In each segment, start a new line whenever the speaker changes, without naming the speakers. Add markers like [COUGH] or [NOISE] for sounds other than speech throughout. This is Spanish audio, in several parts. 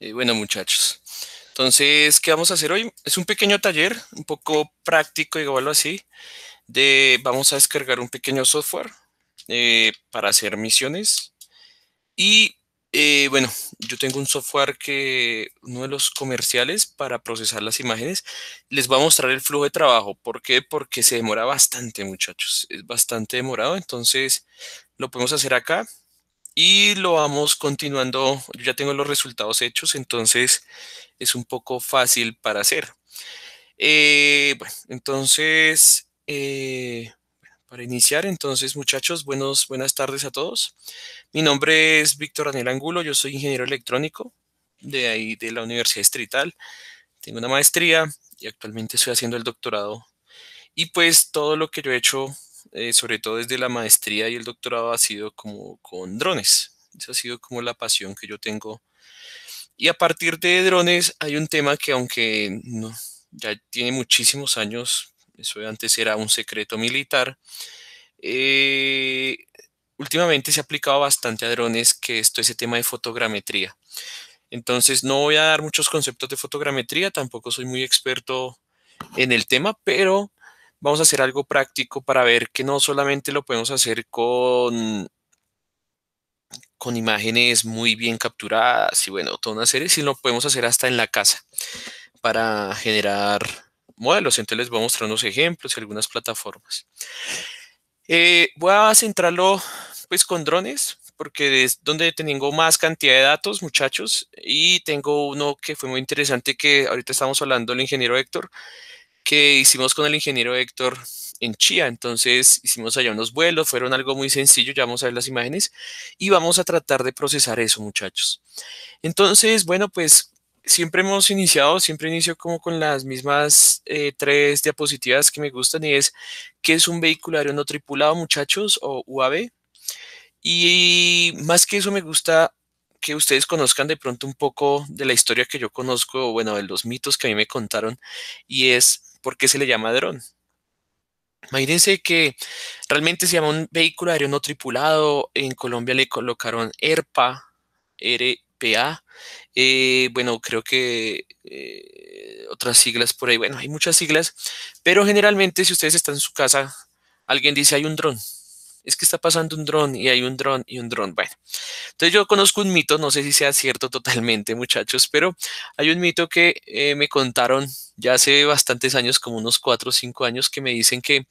Eh, bueno, muchachos. Entonces, ¿qué vamos a hacer hoy? Es un pequeño taller, un poco práctico, igual así, de vamos a descargar un pequeño software eh, para hacer misiones. Y eh, bueno, yo tengo un software que uno de los comerciales para procesar las imágenes les va a mostrar el flujo de trabajo. ¿Por qué? Porque se demora bastante, muchachos. Es bastante demorado, entonces lo podemos hacer acá y lo vamos continuando. Yo ya tengo los resultados hechos, entonces es un poco fácil para hacer. Eh, bueno, entonces, eh, para iniciar, entonces muchachos, buenos, buenas tardes a todos. Mi nombre es Víctor Daniel Angulo, yo soy ingeniero electrónico de ahí de la Universidad Distrital. Tengo una maestría y actualmente estoy haciendo el doctorado. Y pues todo lo que yo he hecho eh, sobre todo desde la maestría y el doctorado, ha sido como con drones. Esa ha sido como la pasión que yo tengo. Y a partir de drones hay un tema que aunque no, ya tiene muchísimos años, eso antes era un secreto militar, eh, últimamente se ha aplicado bastante a drones que esto ese tema de fotogrametría. Entonces no voy a dar muchos conceptos de fotogrametría, tampoco soy muy experto en el tema, pero vamos a hacer algo práctico para ver que no solamente lo podemos hacer con, con imágenes muy bien capturadas y bueno, toda una serie, sino lo podemos hacer hasta en la casa para generar modelos. Entonces les voy a mostrar unos ejemplos y algunas plataformas. Eh, voy a centrarlo pues con drones porque es donde tengo más cantidad de datos, muchachos, y tengo uno que fue muy interesante que ahorita estamos hablando el ingeniero Héctor, que hicimos con el ingeniero Héctor en Chía. Entonces hicimos allá unos vuelos, fueron algo muy sencillo, ya vamos a ver las imágenes y vamos a tratar de procesar eso, muchachos. Entonces, bueno, pues siempre hemos iniciado, siempre inicio como con las mismas eh, tres diapositivas que me gustan y es qué es un vehículo aéreo no tripulado, muchachos, o UAV. Y más que eso me gusta que ustedes conozcan de pronto un poco de la historia que yo conozco, bueno, de los mitos que a mí me contaron, y es por qué se le llama dron. Imagínense que realmente se llama un vehículo aéreo no tripulado. En Colombia le colocaron ERPA, e RPA. Eh, bueno, creo que eh, otras siglas por ahí. Bueno, hay muchas siglas, pero generalmente si ustedes están en su casa, alguien dice hay un dron es que está pasando un dron y hay un dron y un dron. Bueno, entonces yo conozco un mito, no sé si sea cierto totalmente, muchachos, pero hay un mito que eh, me contaron ya hace bastantes años, como unos cuatro o cinco años, que me dicen que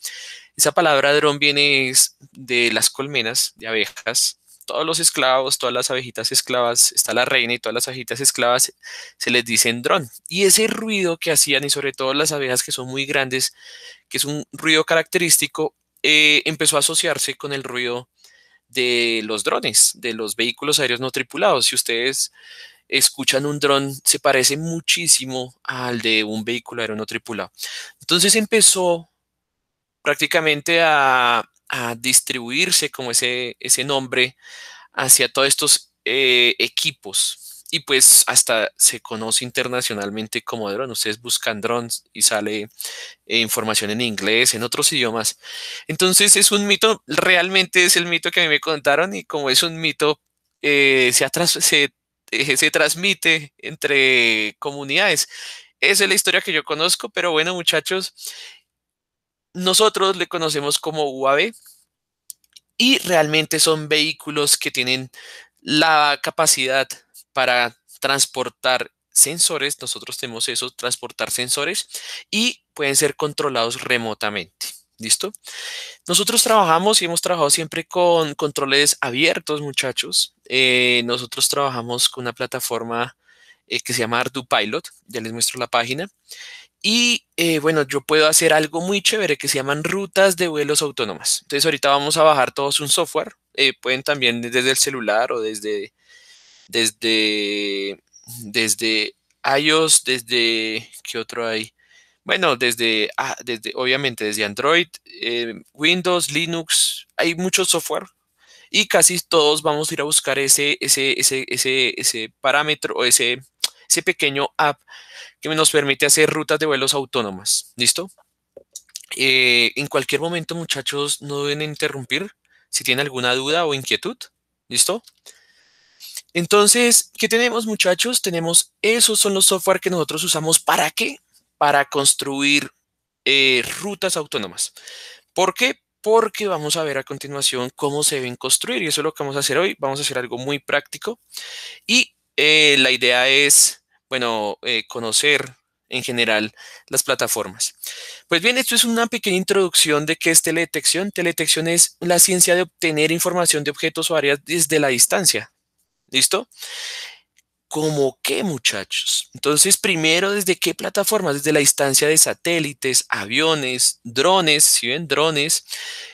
esa palabra dron viene de las colmenas de abejas. Todos los esclavos, todas las abejitas esclavas, está la reina y todas las abejitas esclavas se les dicen dron. Y ese ruido que hacían, y sobre todo las abejas que son muy grandes, que es un ruido característico, eh, empezó a asociarse con el ruido de los drones, de los vehículos aéreos no tripulados. Si ustedes escuchan un dron, se parece muchísimo al de un vehículo aéreo no tripulado. Entonces empezó prácticamente a, distribuirse como ese, ese nombre hacia todos estos eh, equipos y pues hasta se conoce internacionalmente como dron. Ustedes buscan drones y sale eh, información en inglés, en otros idiomas. Entonces es un mito, realmente es el mito que a mí me contaron y como es un mito, eh, se, se, eh, se transmite entre comunidades. Esa es la historia que yo conozco, pero bueno muchachos, nosotros le conocemos como UAV y realmente son vehículos que tienen la capacidad para transportar sensores, nosotros tenemos eso, transportar sensores y pueden ser controlados remotamente. ¿Listo? Nosotros trabajamos y hemos trabajado siempre con controles abiertos, muchachos. Eh, nosotros trabajamos con una plataforma eh, que se llama ArduPilot. Ya les muestro la página. Y eh, bueno, yo puedo hacer algo muy chévere que se llaman rutas de vuelos autónomas. Entonces ahorita vamos a bajar todos un software. pueden también desde el celular o desde desde, desde iOS, desde, ¿qué otro hay? Bueno, desde, ah, desde obviamente desde Android, eh, Windows, Linux, hay mucho software y casi todos vamos a ir a buscar ese, ese, ese, ese, ese parámetro o ese, ese pequeño app que nos permite hacer rutas de vuelos autónomas. ¿Listo? Eh, en cualquier momento, muchachos, no deben interrumpir si tienen alguna duda o inquietud. ¿Listo? Entonces, ¿qué tenemos muchachos? Tenemos, esos son los software que nosotros usamos para qué? Para construir eh, rutas autónomas. ¿Por qué? Porque vamos a ver a continuación cómo se deben construir y eso es lo que vamos a hacer hoy. Vamos a hacer algo muy práctico y eh, la idea es, bueno, eh, conocer en general las plataformas. Pues bien, esto es una pequeña introducción de qué es teledetección. Teledetección es la ciencia de obtener información de objetos o áreas desde la distancia, ¿Listo? ¿Cómo qué, muchachos? Entonces, primero, ¿desde qué plataformas? Desde la distancia de satélites, aviones, drones, si ven, drones.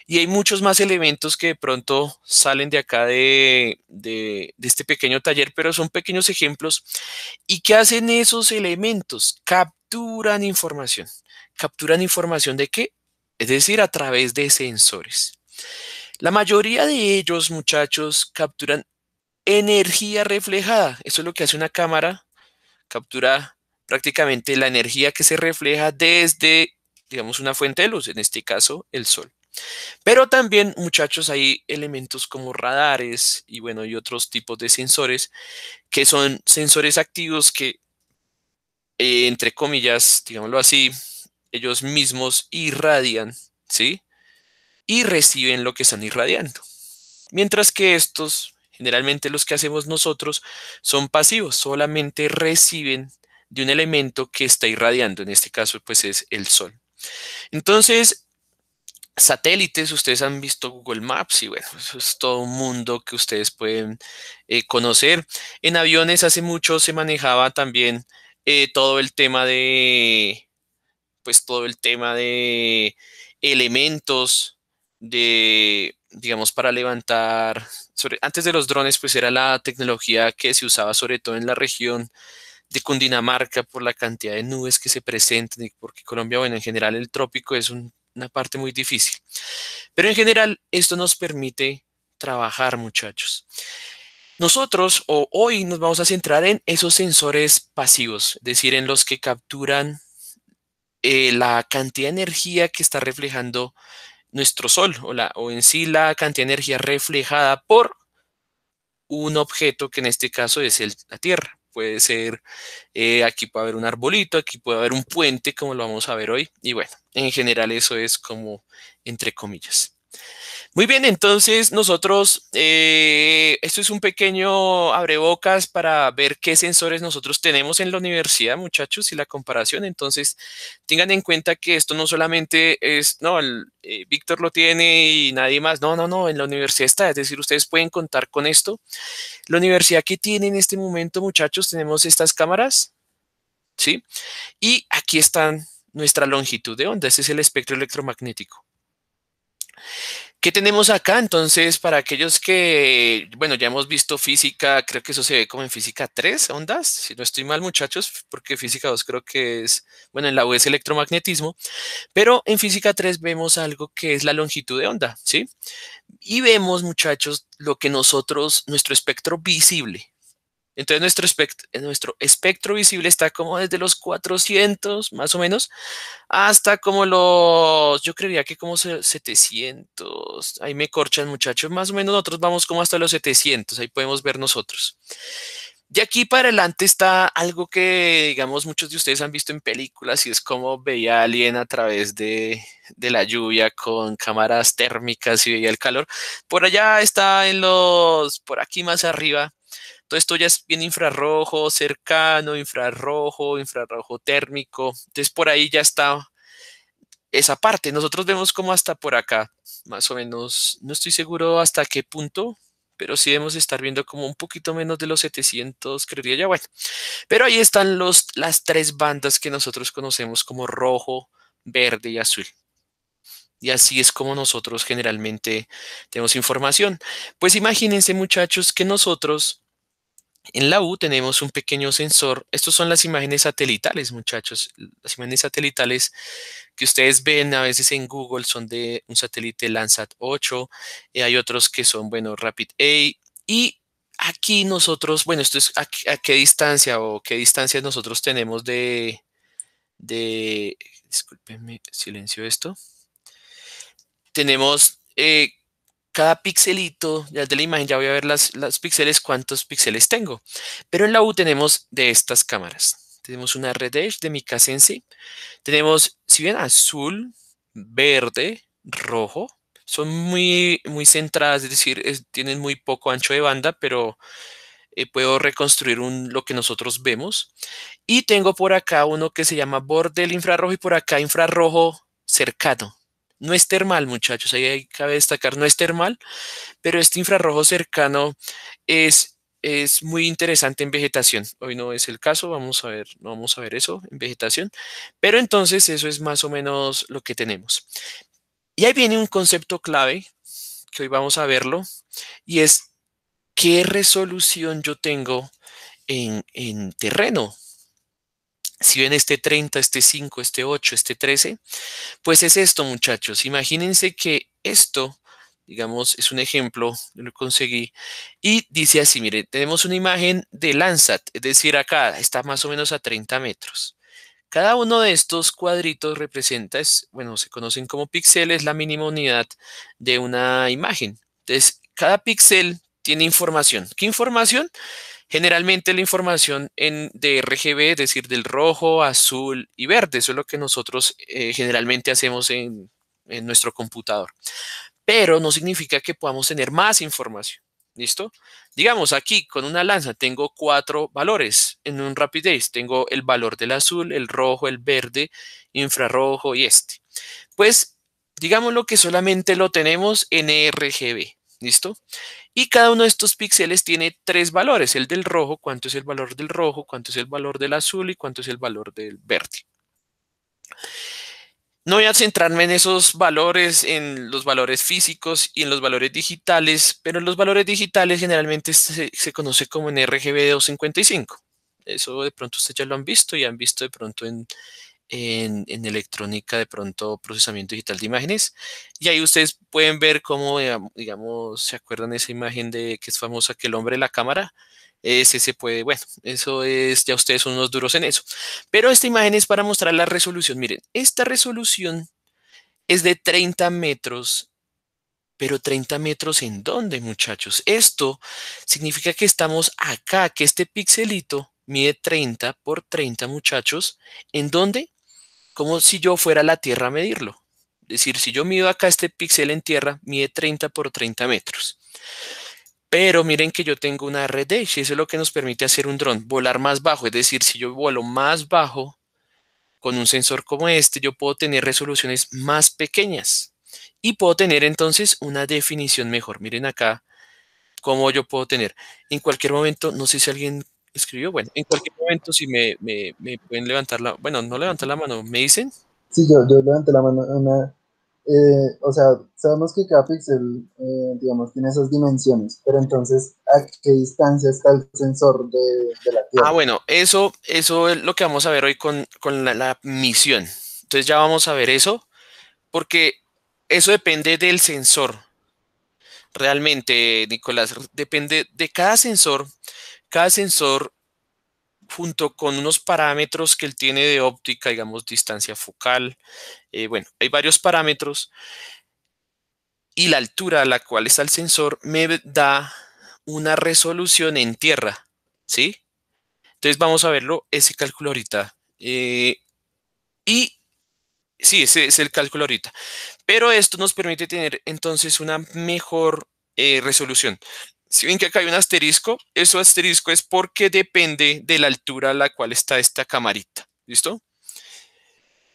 Y hay muchos más elementos que de pronto salen de acá de, de este pequeño taller, pero son pequeños ejemplos. ¿Y qué hacen esos elementos? Capturan información. ¿Capturan información de qué? Es decir, a través de sensores. La mayoría de ellos, muchachos, capturan energía reflejada. Eso es lo que hace una cámara. Captura prácticamente la energía que se refleja desde, digamos, una fuente de luz, en este caso el sol. Pero también, muchachos, hay elementos como radares y bueno, y otros tipos de sensores que son sensores activos que, eh, entre comillas, digámoslo así, ellos mismos irradian, ¿sí? Y reciben lo que están irradiando. Mientras que estos Generalmente los que hacemos nosotros son pasivos, solamente reciben de un elemento que está irradiando, en este caso pues es el sol. Entonces, satélites, ustedes han visto Google Maps y bueno, eso es todo un mundo que ustedes pueden eh, conocer. En aviones hace mucho se manejaba también eh, todo el tema de, pues todo el tema de elementos de digamos, para levantar, antes de los drones, pues era la tecnología que se usaba sobre todo en la región de Cundinamarca por la cantidad de nubes que se presentan, y porque Colombia, bueno, en general el trópico es una parte muy difícil. Pero en general esto nos permite trabajar, muchachos. Nosotros o hoy nos vamos a centrar en esos sensores pasivos, es decir, en los que capturan eh, la cantidad de energía que está reflejando nuestro Sol o, la, o en sí la cantidad de energía reflejada por un objeto que en este caso es el, la Tierra. Puede ser, eh, aquí puede haber un arbolito, aquí puede haber un puente, como lo vamos a ver hoy. Y bueno, en general eso es como entre comillas. Muy bien, entonces nosotros, eh, esto es un pequeño abrebocas para ver qué sensores nosotros tenemos en la universidad, muchachos, y la comparación. Entonces, tengan en cuenta que esto no solamente es, no, eh, Víctor lo tiene y nadie más. No, no, no, en la universidad está. Es decir, ustedes pueden contar con esto. La universidad que tiene en este momento, muchachos, tenemos estas cámaras, ¿sí? Y aquí están nuestra longitud de onda. ese es el espectro electromagnético. ¿Qué tenemos acá? Entonces, para aquellos que, bueno, ya hemos visto física, creo que eso se ve como en física 3, ondas, si no estoy mal muchachos, porque física 2 creo que es, bueno, en la U es electromagnetismo, pero en física 3 vemos algo que es la longitud de onda, ¿sí? Y vemos muchachos lo que nosotros, nuestro espectro visible, entonces eh, nuestro espectro, visible está como desde los 400 más o menos hasta como los, yo creía que como 700, ahí me corchan muchachos, más o menos nosotros vamos como hasta los 700, ahí podemos ver nosotros. Y aquí para adelante está algo que, digamos, muchos de ustedes han visto en películas y es como veía a alguien a través de, la lluvia con cámaras térmicas y veía el calor. Por allá está en los, por aquí más arriba, todo esto ya es bien infrarrojo cercano, infrarrojo, infrarrojo térmico. Entonces por ahí ya está esa parte. Nosotros vemos como hasta por acá, más o menos, no estoy seguro hasta qué punto, pero sí debemos estar viendo como un poquito menos de los 700, creería ya, bueno. Pero ahí están los, las tres bandas que nosotros conocemos como rojo, verde y azul. Y así es como nosotros generalmente tenemos información. Pues imagínense muchachos que nosotros en la U tenemos un pequeño sensor. Estos son las imágenes satelitales, muchachos. Las imágenes satelitales que ustedes ven a veces en Google son de un satélite Landsat 8. Eh, hay otros que son, bueno, Rapid A. Y aquí nosotros, bueno, esto es a, qué distancia o qué distancia nosotros tenemos de, de, discúlpenme, silencio esto. Tenemos eh, cada pixelito, de la imagen ya voy a ver las, las píxeles, cuántos píxeles tengo. Pero en la U tenemos de estas cámaras. Tenemos una Red Edge de en sí. Tenemos, si bien azul, verde, rojo, son muy, muy centradas, es decir, tienen muy poco ancho de banda, pero eh, puedo reconstruir un, lo que nosotros vemos. Y tengo por acá uno que se llama borde infrarrojo y por acá infrarrojo cercano. No es termal, muchachos, ahí cabe destacar, no es termal, pero este infrarrojo cercano es, es muy interesante en vegetación. Hoy no es el caso, vamos a ver, vamos a ver eso en vegetación, pero entonces eso es más o menos lo que tenemos. Y ahí viene un concepto clave que hoy vamos a verlo y es qué resolución yo tengo en, en terreno, si ven este 30, este 5, este 8, este 13, pues es esto, muchachos. Imagínense que esto, digamos, es un ejemplo, lo conseguí, y dice así, mire, tenemos una imagen de Landsat, es decir, acá está más o menos a 30 metros. Cada uno de estos cuadritos representa, es, bueno, se conocen como píxeles, la mínima unidad de una imagen. Entonces, cada píxel tiene información. ¿Qué información? Generalmente la información en, de RGB, es decir, del rojo, azul y verde, eso es lo que nosotros eh, generalmente hacemos en, nuestro computador. Pero no significa que podamos tener más información. ¿Listo? Digamos, aquí con una lanza tengo cuatro valores en un rapidez. Tengo el valor del azul, el rojo, el verde, infrarrojo y este. Pues, digamos lo que solamente lo tenemos en RGB. ¿Listo? Y cada uno de estos píxeles tiene tres valores, el del rojo, cuánto es el valor del rojo, cuánto es el valor del azul y cuánto es el valor del verde. No voy a centrarme en esos valores, en los valores físicos y en los valores digitales, pero los valores digitales generalmente se, se conoce como en RGB 255. Eso de pronto ustedes ya lo han visto y han visto de pronto en, en, electrónica de pronto procesamiento digital de imágenes y ahí ustedes pueden ver cómo digamos se acuerdan esa imagen de que es famosa que el hombre de la cámara ese se puede bueno eso es ya ustedes son unos duros en eso pero esta imagen es para mostrar la resolución miren esta resolución es de 30 metros pero 30 metros en dónde muchachos esto significa que estamos acá que este pixelito mide 30 por 30 muchachos en dónde como si yo fuera a la Tierra a medirlo. Es decir, si yo mido acá este píxel en Tierra, mide 30 por 30 metros. Pero miren que yo tengo una red y eso es lo que nos permite hacer un dron, volar más bajo. Es decir, si yo vuelo más bajo con un sensor como este, yo puedo tener resoluciones más pequeñas y puedo tener entonces una definición mejor. Miren acá cómo yo puedo tener. En cualquier momento, no sé si alguien escribió. Bueno, en cualquier momento, si me, pueden levantar la bueno, no levantar la mano, ¿me dicen? Sí, yo, yo levanté la mano. Eh, o sea, sabemos que cada pixel, eh, digamos, tiene esas dimensiones, pero entonces, ¿a qué distancia está el sensor de, la Tierra? Ah, bueno, eso, eso es lo que vamos a ver hoy con, la, la misión. Entonces ya vamos a ver eso, porque eso depende del sensor. Realmente, Nicolás, depende de cada sensor cada sensor, junto con unos parámetros que él tiene de óptica, digamos, distancia focal, eh, bueno, hay varios parámetros, y la altura a la cual está el sensor me da una resolución en tierra, ¿sí? Entonces vamos a verlo, ese cálculo ahorita. Eh, y sí, ese es el cálculo ahorita. Pero esto nos permite tener entonces una mejor eh, resolución. Si ven que acá hay un asterisco, eso asterisco es porque depende de la altura a la cual está esta camarita. ¿Listo?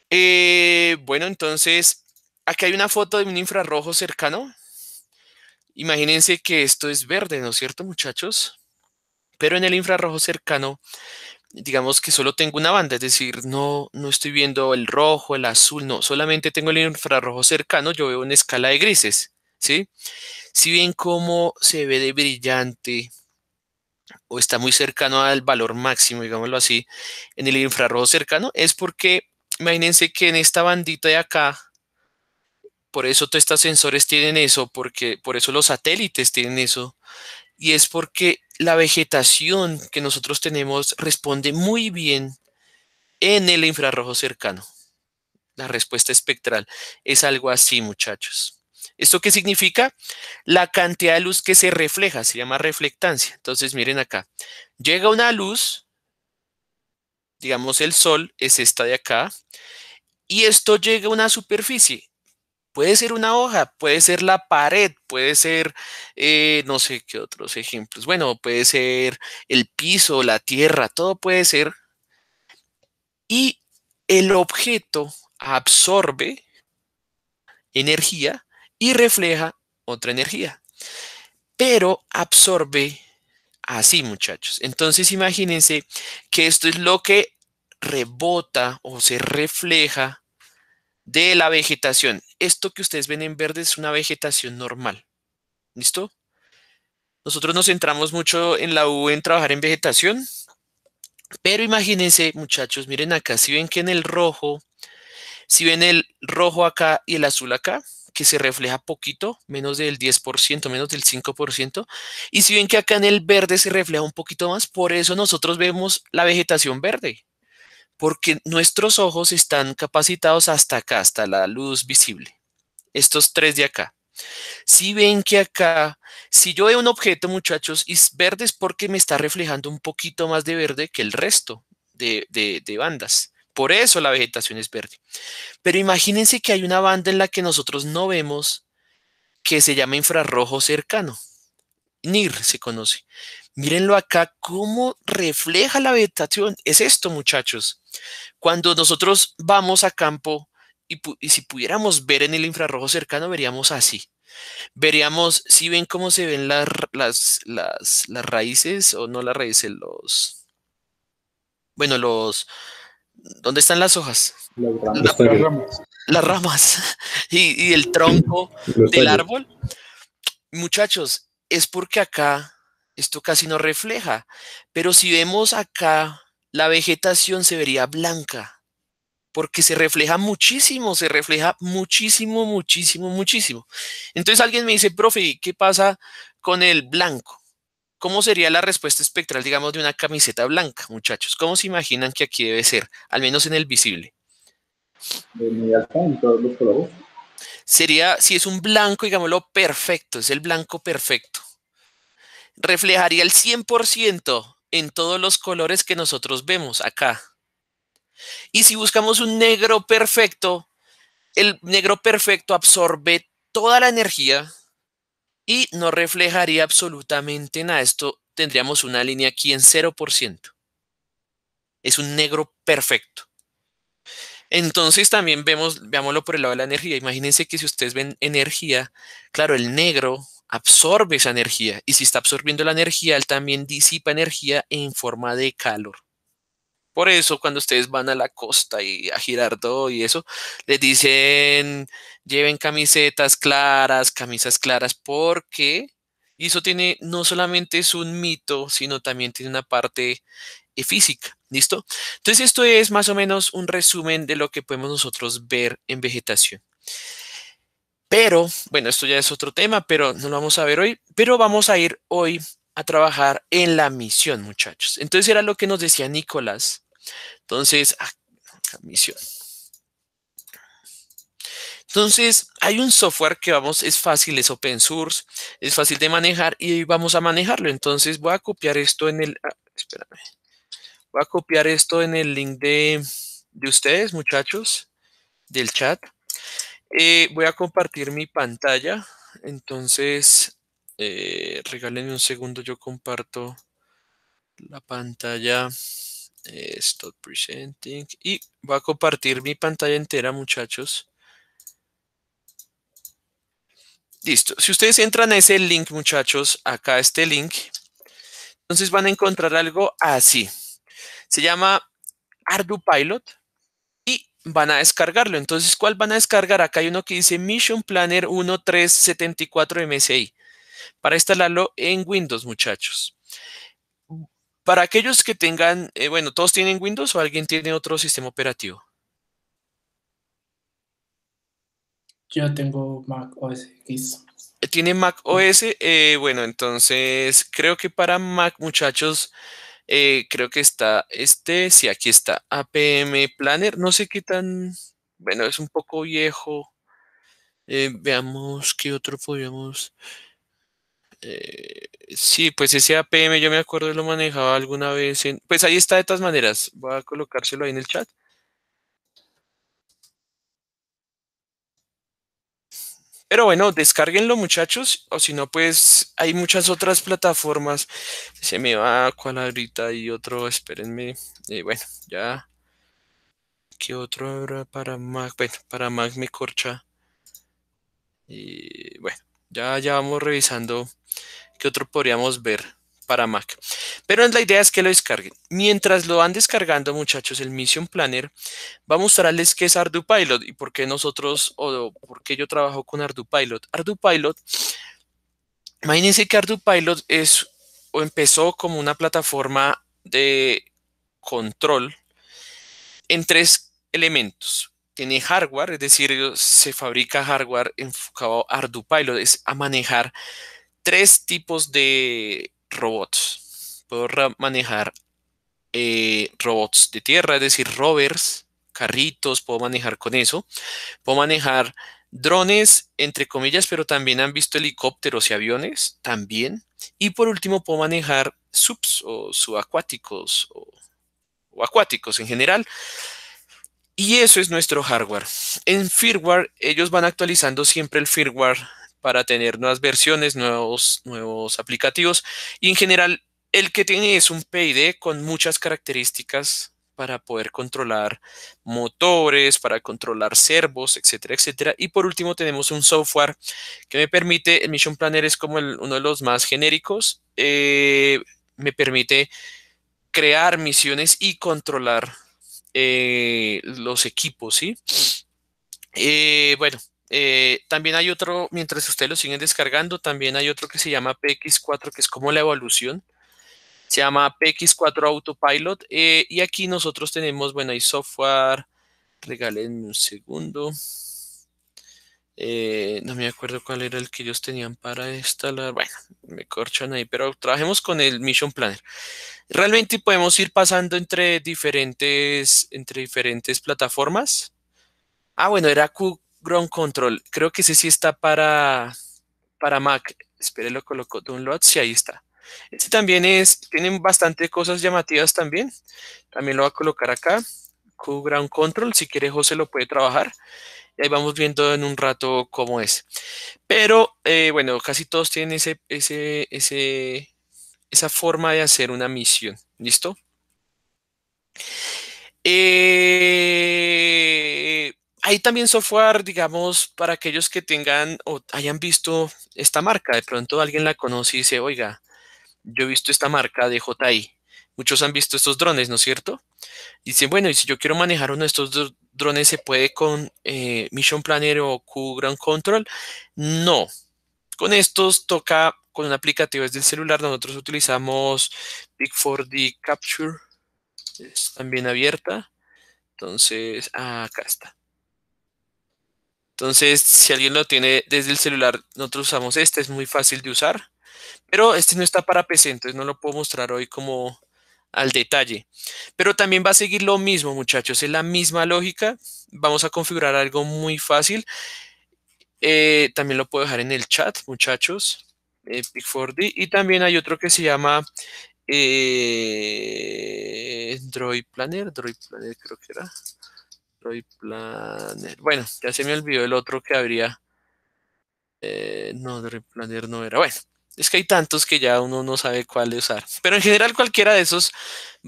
Eh, bueno, entonces, aquí hay una foto de un infrarrojo cercano. Imagínense que esto es verde, ¿no es cierto, muchachos? Pero en el infrarrojo cercano, digamos que solo tengo una banda, es decir, no, no estoy viendo el rojo, el azul, no, solamente tengo el infrarrojo cercano, yo veo una escala de grises, ¿sí? sí si bien como se ve de brillante o está muy cercano al valor máximo, digámoslo así, en el infrarrojo cercano, es porque imagínense que en esta bandita de acá, por eso todos estos sensores tienen eso, porque por eso los satélites tienen eso, y es porque la vegetación que nosotros tenemos responde muy bien en el infrarrojo cercano. La respuesta espectral es algo así, muchachos. ¿Esto qué significa? La cantidad de luz que se refleja, se llama reflectancia. Entonces, miren acá. Llega una luz, digamos el sol, es esta de acá, y esto llega a una superficie. Puede ser una hoja, puede ser la pared, puede ser, eh, no sé qué otros ejemplos. Bueno, puede ser el piso, la tierra, todo puede ser. Y el objeto absorbe energía y refleja otra energía. Pero absorbe así, muchachos. Entonces imagínense que esto es lo que rebota o se refleja de la vegetación. Esto que ustedes ven en verde es una vegetación normal. ¿Listo? Nosotros nos centramos mucho en la U en trabajar en vegetación, pero imagínense, muchachos, miren acá, si ven que en el rojo, si ven el rojo acá y el azul acá, que se refleja poquito, menos del 10%, menos del 5%. Y si ven que acá en el verde se refleja un poquito más, por eso nosotros vemos la vegetación verde, porque nuestros ojos están capacitados hasta acá, hasta la luz visible. Estos tres de acá. Si ven que acá, si yo veo un objeto, muchachos, y es verde es porque me está reflejando un poquito más de verde que el resto de, de bandas. Por eso la vegetación es verde. Pero imagínense que hay una banda en la que nosotros no vemos que se llama infrarrojo cercano. NIR se conoce. Mírenlo acá, cómo refleja la vegetación. Es esto, muchachos. Cuando nosotros vamos a campo y, si pudiéramos ver en el infrarrojo cercano, veríamos así veríamos si ven cómo se ven las, las, raíces o no las raíces, los, bueno, los, ¿Dónde están las hojas? Las ramas. Las ramas. [LAUGHS] Y, y, el tronco del árbol. Muchachos, es porque acá esto casi no refleja, pero si vemos acá, la vegetación se vería blanca, porque se refleja muchísimo, se refleja muchísimo, muchísimo, muchísimo. Entonces alguien me dice, profe, ¿qué pasa con el blanco? ¿Cómo sería la respuesta espectral, digamos, de una camiseta blanca, muchachos? ¿Cómo se imaginan que aquí debe ser, al menos en el visible? Sería, si es un blanco, digámoslo, perfecto, es el blanco perfecto. Reflejaría el 100% en todos los colores que nosotros vemos acá. Y si buscamos un negro perfecto, el negro perfecto absorbe toda la energía y no reflejaría absolutamente nada. Esto tendríamos una línea aquí en 0%. Es un negro perfecto. Entonces también vemos, veámoslo por el lado de la energía. Imagínense que si ustedes ven energía, claro, el negro absorbe esa energía y si está absorbiendo la energía, él también disipa energía en forma de calor. Por eso cuando ustedes van a la costa y a girar todo y eso, les dicen lleven camisetas claras, camisas claras, porque eso tiene, no solamente es un mito, sino también tiene una parte eh, física. ¿Listo? Entonces esto es más o menos un resumen de lo que podemos nosotros ver en vegetación. Pero, bueno, esto ya es otro tema, pero no lo vamos a ver hoy, pero vamos a ir hoy a trabajar en la misión, muchachos. Entonces era lo que nos decía Nicolás entonces, ah, misión. Entonces, hay un software que vamos, es fácil, es open source, es fácil de manejar y vamos a manejarlo. Entonces, voy a copiar esto en el... Ah, espérame. Voy a copiar esto en el link de, de ustedes, muchachos, del chat. Eh, voy a compartir mi pantalla. Entonces, eh, regálenme un segundo, yo comparto la pantalla. Eh, stop presenting. Y voy a compartir mi pantalla entera, muchachos. Listo. Si ustedes entran a ese link, muchachos, acá este link, entonces van a encontrar algo así. Se llama Ardu Pilot y van a descargarlo. Entonces, ¿cuál van a descargar? Acá hay uno que dice Mission Planner 1374 MSI para instalarlo en Windows, muchachos. Para aquellos que tengan, eh, bueno, ¿todos tienen Windows o alguien tiene otro sistema operativo? Yo tengo Mac OS X. Tiene Mac OS, eh, bueno, entonces creo que para Mac, muchachos, eh, creo que está este, sí, aquí está, APM Planner, no sé qué tan, bueno, es un poco viejo. veamos qué otro podríamos sí, pues ese APM yo me acuerdo lo manejaba alguna vez. pues ahí está de todas maneras. Voy a colocárselo ahí en el chat. Pero bueno, descárguenlo muchachos, o si no, pues hay muchas otras plataformas. Se me va cual ahorita y otro, espérenme. y eh, bueno, ya. ¿Qué otro habrá para Mac? Bueno, para Mac me corcha. Y bueno. Ya, vamos revisando qué otro podríamos ver para Mac. Pero la idea es que lo descarguen. Mientras lo van descargando, muchachos, el Mission Planner va a mostrarles qué es ArduPilot y por qué nosotros o por qué yo trabajo con ArduPilot. ArduPilot, imagínense que ArduPilot es o empezó como una plataforma de control en tres elementos tiene hardware, es decir, eh, se fabrica hardware enfocado a ArduPilot, es a manejar tres tipos de robots. Puedo manejar eh, robots de tierra, es decir, rovers, carritos, puedo manejar con eso. Puedo manejar drones, entre comillas, pero también han visto helicópteros y aviones, también. Y por último, puedo manejar subs o subacuáticos o acuáticos en general. Y eso es nuestro hardware. En firmware, ellos van actualizando siempre el firmware para tener nuevas versiones, nuevos, nuevos aplicativos. Y en general, el que tiene es un PID con muchas características para poder controlar motores, para controlar servos, etcétera, etcétera. Y por último tenemos un software que me permite, el Mission Planner es como uno de los más genéricos, eh, me permite crear misiones y controlar eh, los equipos, ¿sí? Eh, bueno, eh, también hay otro, mientras ustedes lo siguen descargando, también hay otro que se llama PX4, que es como la evolución. Se llama PX4 Autopilot. y aquí nosotros tenemos, bueno, hay software. Regálenme un segundo. no me acuerdo cuál era el que ellos tenían para instalar. Bueno, me corchan ahí, pero trabajemos con el Mission Planner. Realmente podemos ir pasando entre diferentes, entre diferentes plataformas. Ah, bueno, era QGround Control. Creo que ese sí está para, para Mac. Espere, lo coloco download. sí, ahí está. Este también es, tienen bastante cosas llamativas también. También lo voy a colocar acá. QGround Control, si quiere José lo puede trabajar. Y ahí vamos viendo en un rato cómo es. Pero, eh, bueno, casi todos tienen ese, ese, ese, esa forma de hacer una misión. ¿Listo? Eh, hay también software, digamos, para aquellos que tengan o hayan visto esta marca. De pronto alguien la conoce y dice, oiga, yo he visto esta marca de JI. Muchos han visto estos drones, ¿no es cierto? Dicen, bueno, y si yo quiero manejar uno de estos drones, ¿se puede con eh, Mission Planner o Q Ground Control? No. Con estos toca con un aplicativo desde el celular. Nosotros utilizamos Big4D Capture, es también abierta. Entonces, acá está. Entonces, si alguien lo tiene desde el celular, nosotros usamos este, es muy fácil de usar. Pero este no está para PC, entonces no lo puedo mostrar hoy como al detalle. Pero también va a seguir lo mismo, muchachos, es la misma lógica. Vamos a configurar algo muy fácil. Eh, también lo puedo dejar en el chat, muchachos eh, Pick4D, y también hay otro que se llama eh, Droid Planner, Droid Planner creo que era. Droid Planner. Bueno, ya se me olvidó el otro que habría. Eh, no, Droid Planner no era. Bueno, es que hay tantos que ya uno no sabe cuál usar. Pero en general cualquiera de esos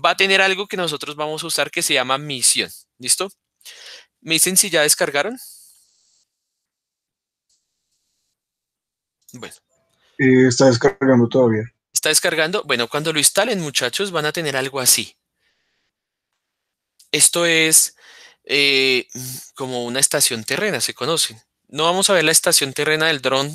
va a tener algo que nosotros vamos a usar que se llama misión. ¿Listo? Me dicen si ya descargaron. Bueno está descargando todavía. Está descargando. Bueno, cuando lo instalen, muchachos, van a tener algo así. Esto es eh, como una estación terrena, se conocen. No vamos a ver la estación terrena del dron.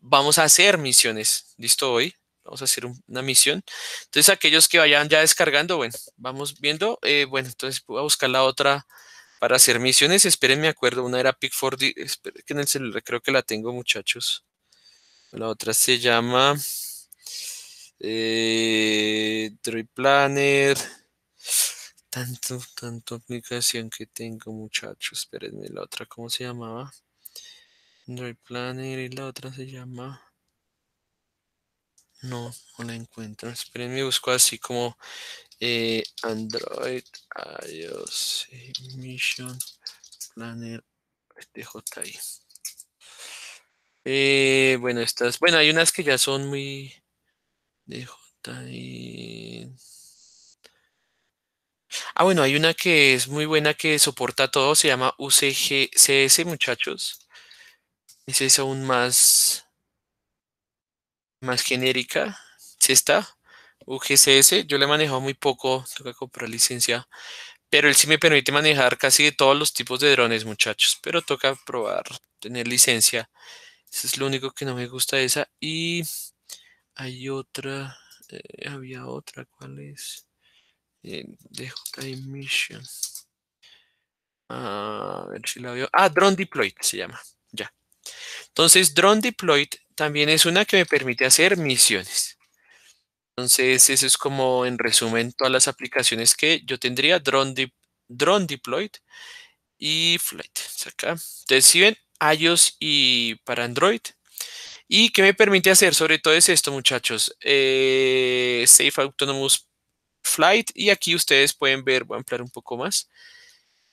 Vamos a hacer misiones. ¿Listo hoy? Vamos a hacer una misión. Entonces, aquellos que vayan ya descargando, bueno, vamos viendo. Eh, bueno, entonces voy a buscar la otra para hacer misiones. Esperen, me acuerdo, una era Pick 4 que en el celular creo que la tengo, muchachos. La otra se llama eh, Droid Planner. Tanto, tanto aplicación que tengo, muchachos. Espérenme, la otra, ¿cómo se llamaba? Droid Planner y la otra se llama. No, no la encuentro. Espérenme, busco así como eh, Android iOS Mission Planner. Este eh, bueno, estas, bueno, hay unas que ya son muy eh. Ah, bueno, hay una que es muy buena que soporta todo, se llama UCGCS, muchachos. Esa es aún más, más genérica. Sí está. UGCS, yo la he manejado muy poco, toca comprar licencia. Pero él sí me permite manejar casi todos los tipos de drones, muchachos. Pero toca probar, tener licencia. Eso es lo único que no me gusta esa. Y hay otra. Eh, había otra. ¿Cuál es? Eh, dejo de hay Mission. A ver si la veo. Ah, Drone deploy se llama. Ya. Entonces, Drone Deployed también es una que me permite hacer misiones. Entonces, eso es como en resumen todas las aplicaciones que yo tendría. Drone, Deployed y Flight. Entonces, si ven, iOS y para Android. ¿Y que me permite hacer? Sobre todo es esto, muchachos. Eh, Safe Autonomous Flight. Y aquí ustedes pueden ver, voy a ampliar un poco más.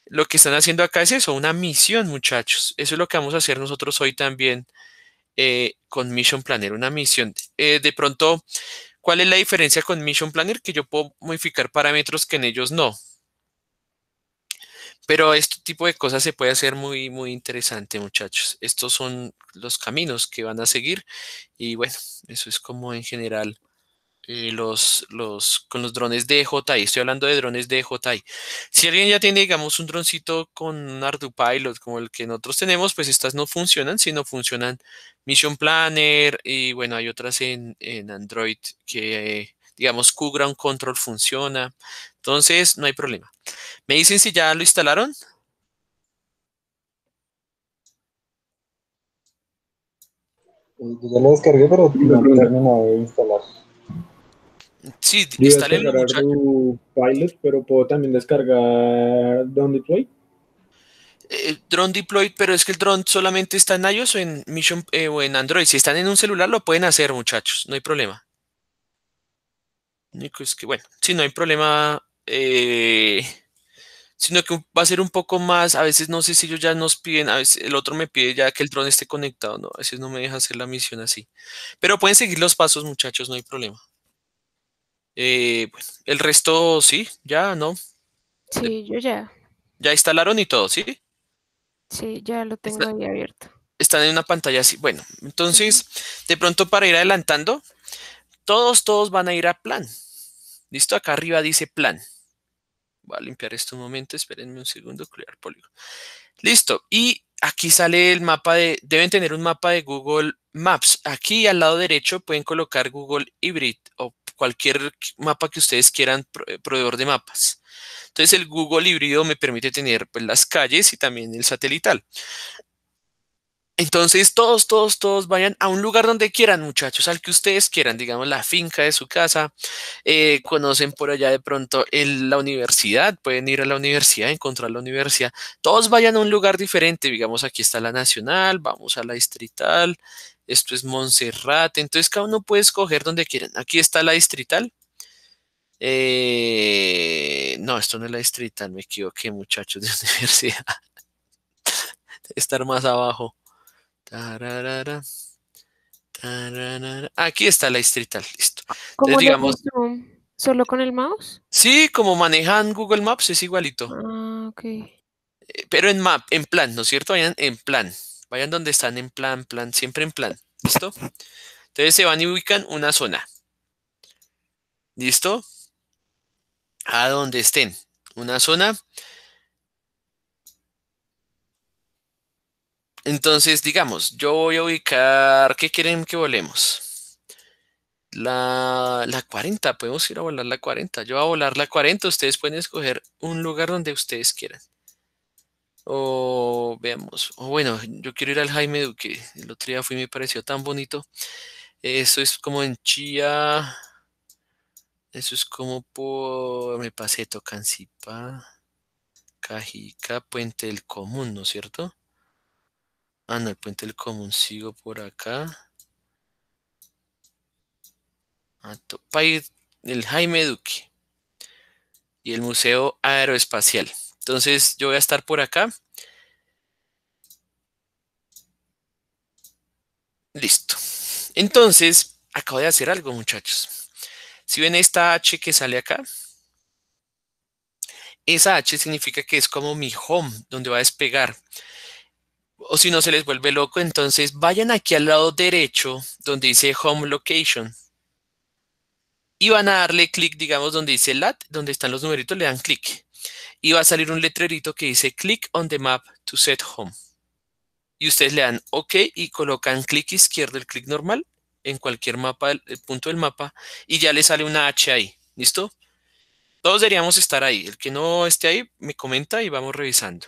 Lo que están haciendo acá es eso, una misión, muchachos. Eso es lo que vamos a hacer nosotros hoy también eh, con Mission Planner, una misión. Eh, de pronto, ¿cuál es la diferencia con Mission Planner? Que yo puedo modificar parámetros que en ellos no. Pero este tipo de cosas se puede hacer muy, muy interesante, muchachos. Estos son los caminos que van a seguir. Y bueno, eso es como en general eh, los, los, con los drones de DJI. Estoy hablando de drones DJI. Si alguien ya tiene, digamos, un droncito con un Pilot como el que nosotros tenemos, pues estas no funcionan, sino funcionan Mission Planner y bueno, hay otras en, Android que, digamos, Q Control funciona. Entonces, no hay problema. Me dicen si ya lo instalaron. Eh, pues, Yo lo descargué, pero no termino de instalar. Sí, instalé el Pilot, pero puedo también descargar Drone Deploy. Eh, drone Deploy, pero es que el drone solamente está en iOS o en eh, en Android. Si están en un celular lo pueden hacer, muchachos, no hay problema. Único es que bueno, si no hay problema eh, sino que va a ser un poco más, a veces no sé si ellos ya nos piden, a veces el otro me pide ya que el drone esté conectado, no, a veces no me deja hacer la misión así. Pero pueden seguir los pasos, muchachos, no hay problema. Eh, el resto, sí, ya, ¿no? Sí, yo ya. Ya instalaron y todo, ¿sí? Sí, ya lo tengo ahí abierto. Están en una pantalla así. Bueno, entonces, de pronto para ir adelantando, todos, todos van a ir a plan. Listo, acá arriba dice plan. Voy a limpiar esto un momento, espérenme un segundo, crear polígono. Listo, y aquí sale el mapa de, deben tener un mapa de Google Maps. Aquí al lado derecho pueden colocar Google Hybrid o cualquier mapa que ustedes quieran, eh, proveedor de mapas. Entonces el Google híbrido me permite tener pues, las calles y también el satelital. Entonces todos, todos, todos vayan a un lugar donde quieran, muchachos, al que ustedes quieran, digamos la finca de su casa, eh, conocen por allá de pronto la universidad, pueden ir a la universidad, encontrar la universidad, todos vayan a un lugar diferente, digamos aquí está la nacional, vamos a la distrital, esto es Monserrate, entonces cada uno puede escoger donde quieran, aquí está la distrital, eh, no, esto no es la distrital, me equivoqué muchachos de [LAUGHS] universidad, estar más abajo. Aquí está la distrital, listo. Ah, Entonces, digamos, ¿Solo con el mouse? Sí, como manejan Google Maps es igualito. Ah, ok. Eh, pero en map, en plan, ¿no es cierto? Vayan en plan. Vayan donde están en plan, plan, siempre en plan. ¿Listo? Entonces se van y ubican una zona. ¿Listo? A donde estén. Una zona. Entonces, digamos, yo voy a ubicar, ¿qué quieren que volemos? La, 40, podemos ir a volar la 40. Yo voy a volar la 40, ustedes pueden escoger un lugar donde ustedes quieran. O veamos, o bueno, yo quiero ir al Jaime Duque, el otro día fui y me pareció tan bonito. Eso es como en Chía, eso es como por, me pasé Tocancipa, Cajica, Puente del Común, ¿no es cierto? Ah, no, el puente del común sigo por acá. Ah, el Jaime Duque. Y el Museo Aeroespacial. Entonces yo voy a estar por acá. Listo. Entonces, acabo de hacer algo, muchachos. Si ven esta H que sale acá, esa H significa que es como mi home, donde va a despegar o si no se les vuelve loco, entonces vayan aquí al lado derecho donde dice Home Location. Y van a darle clic, digamos, donde dice LAT, donde están los numeritos, le dan clic. Y va a salir un letrerito que dice Click on the map to set home. Y ustedes le dan OK y colocan clic izquierdo, el clic normal, en cualquier mapa, el punto del mapa, y ya le sale una H ahí. ¿Listo? Todos deberíamos estar ahí. El que no esté ahí, me comenta y vamos revisando.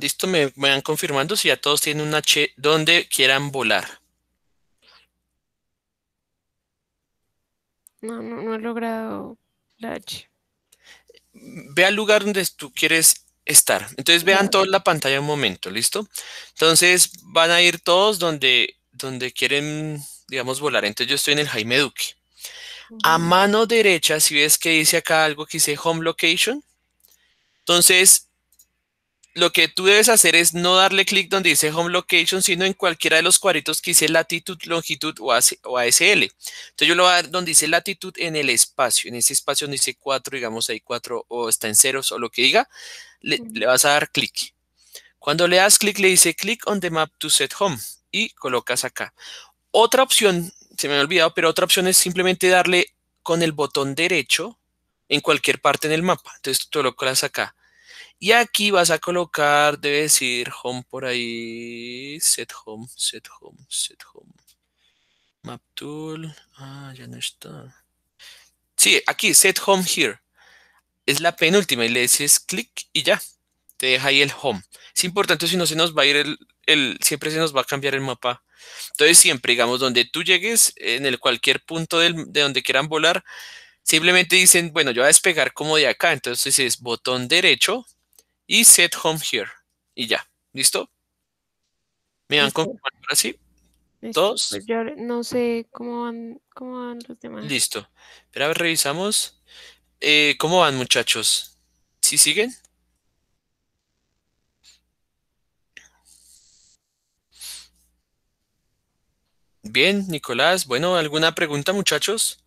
Listo, me, van confirmando si ya todos tienen un H donde quieran volar. No, no, he logrado la H. Ve al lugar donde tú quieres estar. Entonces vean toda la pantalla un momento, ¿listo? Entonces van a ir todos donde, donde quieren, digamos, volar. Entonces yo estoy en el Jaime Duque. A mano derecha, si ves que dice acá algo que dice Home Location, entonces lo que tú debes hacer es no darle clic donde dice Home Location, sino en cualquiera de los cuadritos que dice latitud, longitud o, ASL. Entonces yo lo voy a dar donde dice latitud en el espacio. En ese espacio donde dice 4, digamos ahí cuatro o está en ceros o lo que diga, le, vas a dar clic. Cuando le das clic, le dice click on the map to set home y colocas acá. Otra opción, se me ha olvidado, pero otra opción es simplemente darle con el botón derecho en cualquier parte en el mapa. Entonces tú lo colocas acá. Y aquí vas a colocar, debe decir home por ahí, set home, set home, set home. Map tool, ah, ya no está. Sí, aquí, set home here. Es la penúltima y le dices clic y ya. Te deja ahí el home. Es importante si no se nos va a ir el, siempre se nos va a cambiar el mapa. Entonces siempre, digamos, donde tú llegues, en el cualquier punto de donde quieran volar, simplemente dicen, bueno, yo voy a despegar como de acá. Entonces es botón derecho, y set home here. Y ya, ¿listo? ¿Me han así? Dos. Pues no sé cómo van, cómo van los demás. Listo. Pero a ver, revisamos. Eh, ¿Cómo van, muchachos? ¿Sí siguen? Bien, Nicolás. Bueno, ¿alguna pregunta, muchachos?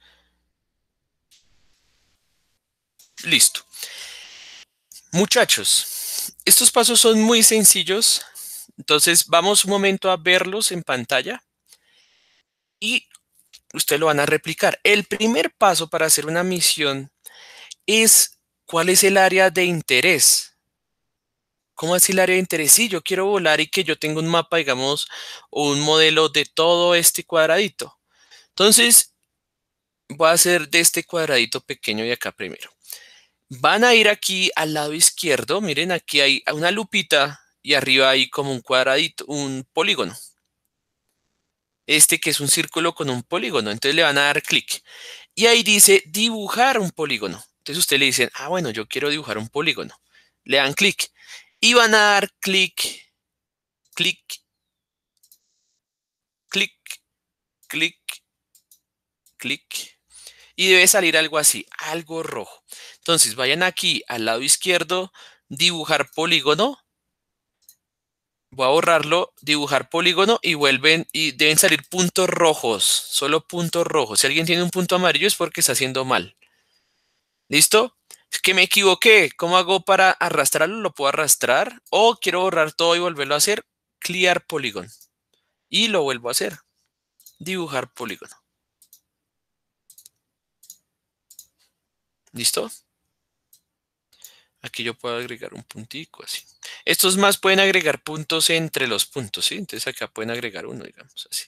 Listo. Muchachos, estos pasos son muy sencillos, entonces vamos un momento a verlos en pantalla y ustedes lo van a replicar. El primer paso para hacer una misión es cuál es el área de interés. ¿Cómo es el área de interés? Si yo quiero volar y que yo tenga un mapa, digamos, o un modelo de todo este cuadradito. Entonces, voy a hacer de este cuadradito pequeño de acá primero. Van a ir aquí al lado izquierdo, miren, aquí hay una lupita y arriba hay como un cuadradito, un polígono. Este que es un círculo con un polígono, entonces le van a dar clic. Y ahí dice dibujar un polígono. Entonces usted le dicen, ah, bueno, yo quiero dibujar un polígono. Le dan clic y van a dar clic, clic, clic, clic, clic. Y debe salir algo así, algo rojo. Entonces, vayan aquí al lado izquierdo, dibujar polígono. Voy a borrarlo, dibujar polígono y vuelven y deben salir puntos rojos, solo puntos rojos. Si alguien tiene un punto amarillo es porque está haciendo mal. ¿Listo? Es que me equivoqué. ¿Cómo hago para arrastrarlo? ¿Lo puedo arrastrar? O quiero borrar todo y volverlo a hacer. Clear polígono. Y lo vuelvo a hacer. Dibujar polígono. ¿Listo? Aquí yo puedo agregar un puntico, así. Estos más pueden agregar puntos entre los puntos, ¿sí? Entonces acá pueden agregar uno, digamos, así.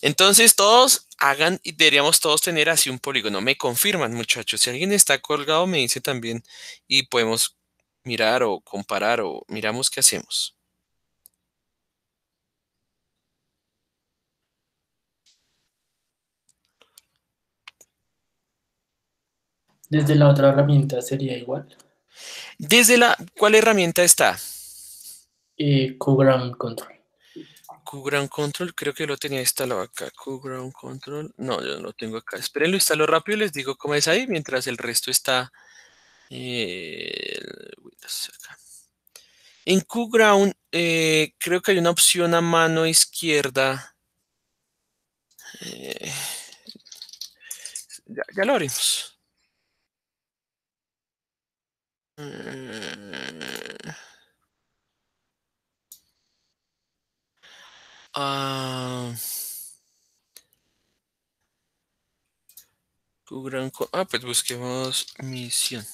Entonces todos hagan, y deberíamos todos tener así un polígono. Me confirman, muchachos. Si alguien está colgado, me dice también y podemos mirar o comparar o miramos qué hacemos. Desde la otra herramienta sería igual. Desde la, ¿cuál herramienta está? QGround eh, Control. QGround Control, creo que lo tenía instalado acá. QGround Control, no, yo no lo tengo acá. Esperen, lo instalo rápido y les digo cómo es ahí, mientras el resto está eh, acá. En QGround eh, creo que hay una opción a mano izquierda. ya, lo abrimos. Mm. Ah, Ground, Ah, pues busquemos misión.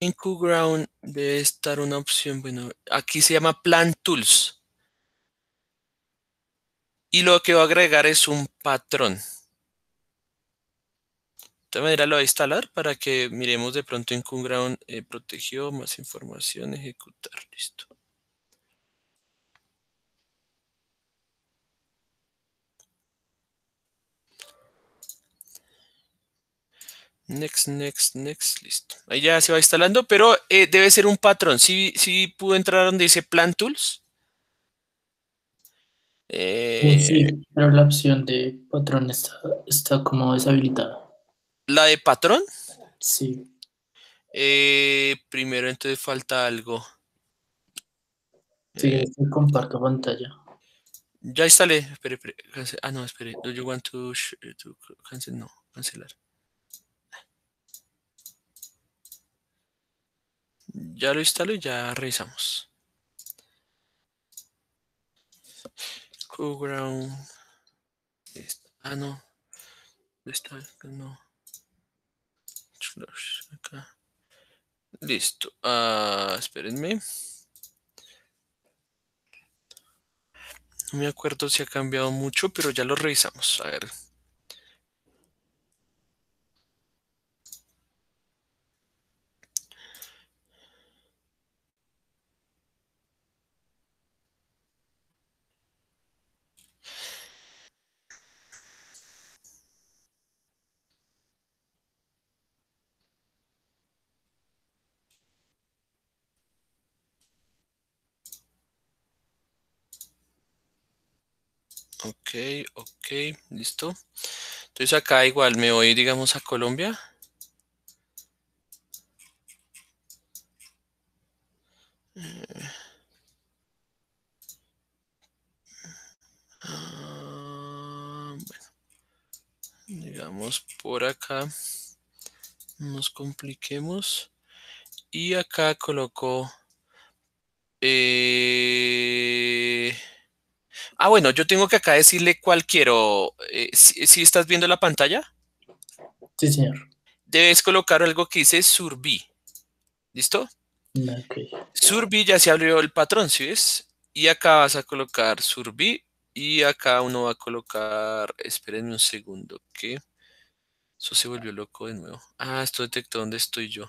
En Ground debe estar una opción. Bueno, aquí se llama Plan Tools. Y lo que va a agregar es un patrón esta manera lo va a instalar para que miremos de pronto en Kunground eh, protegió, más información, ejecutar, listo. Next, next, next, listo. Ahí ya se va instalando, pero eh, debe ser un patrón. sí, pudo entrar donde dice Plan Tools. sí, sí, eh, pero la opción de patrón está, está como deshabilitada la de patrón. Sí. Eh, primero, entonces falta algo. Sí, eh. comparto pantalla. Ya instalé. Espere, espere. Ah, no, espere. Do you want to, eh, cancel? No, cancelar. Ya lo instalo y ya revisamos. ground. Ah, no. Está, no. Acá. Listo. Ah, espérenme. No me acuerdo si ha cambiado mucho, pero ya lo revisamos. A ver. Ok, ok, listo. Entonces acá igual me voy, digamos, a Colombia. Eh, ah, bueno, digamos por acá, nos compliquemos. Y acá coloco... Eh, Ah, bueno, yo tengo que acá decirle cuál quiero. Eh, si, estás viendo la pantalla? Sí, señor. Debes colocar algo que dice surbi. ¿Listo? Okay. ya se abrió el patrón, ¿sí ves? Y acá vas a colocar surbi y acá uno va a colocar, espérenme un segundo, que eso se volvió loco de nuevo. Ah, esto detectó dónde estoy yo.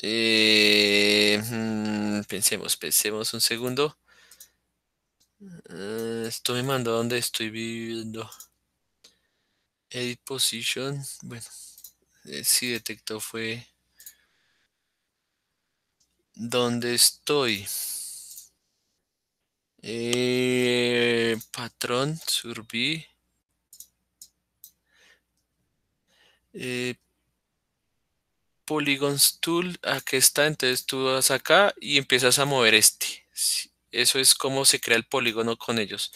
Eh, mm, pensemos, pensemos un segundo. Eh, esto me mandó donde estoy viviendo. Edit position. Bueno, eh, si detectó fue donde estoy. Eh, patrón, surbi. Eh, polygons tool, aquí está, entonces tú vas acá y empiezas a mover este. Eso es como se crea el polígono con ellos.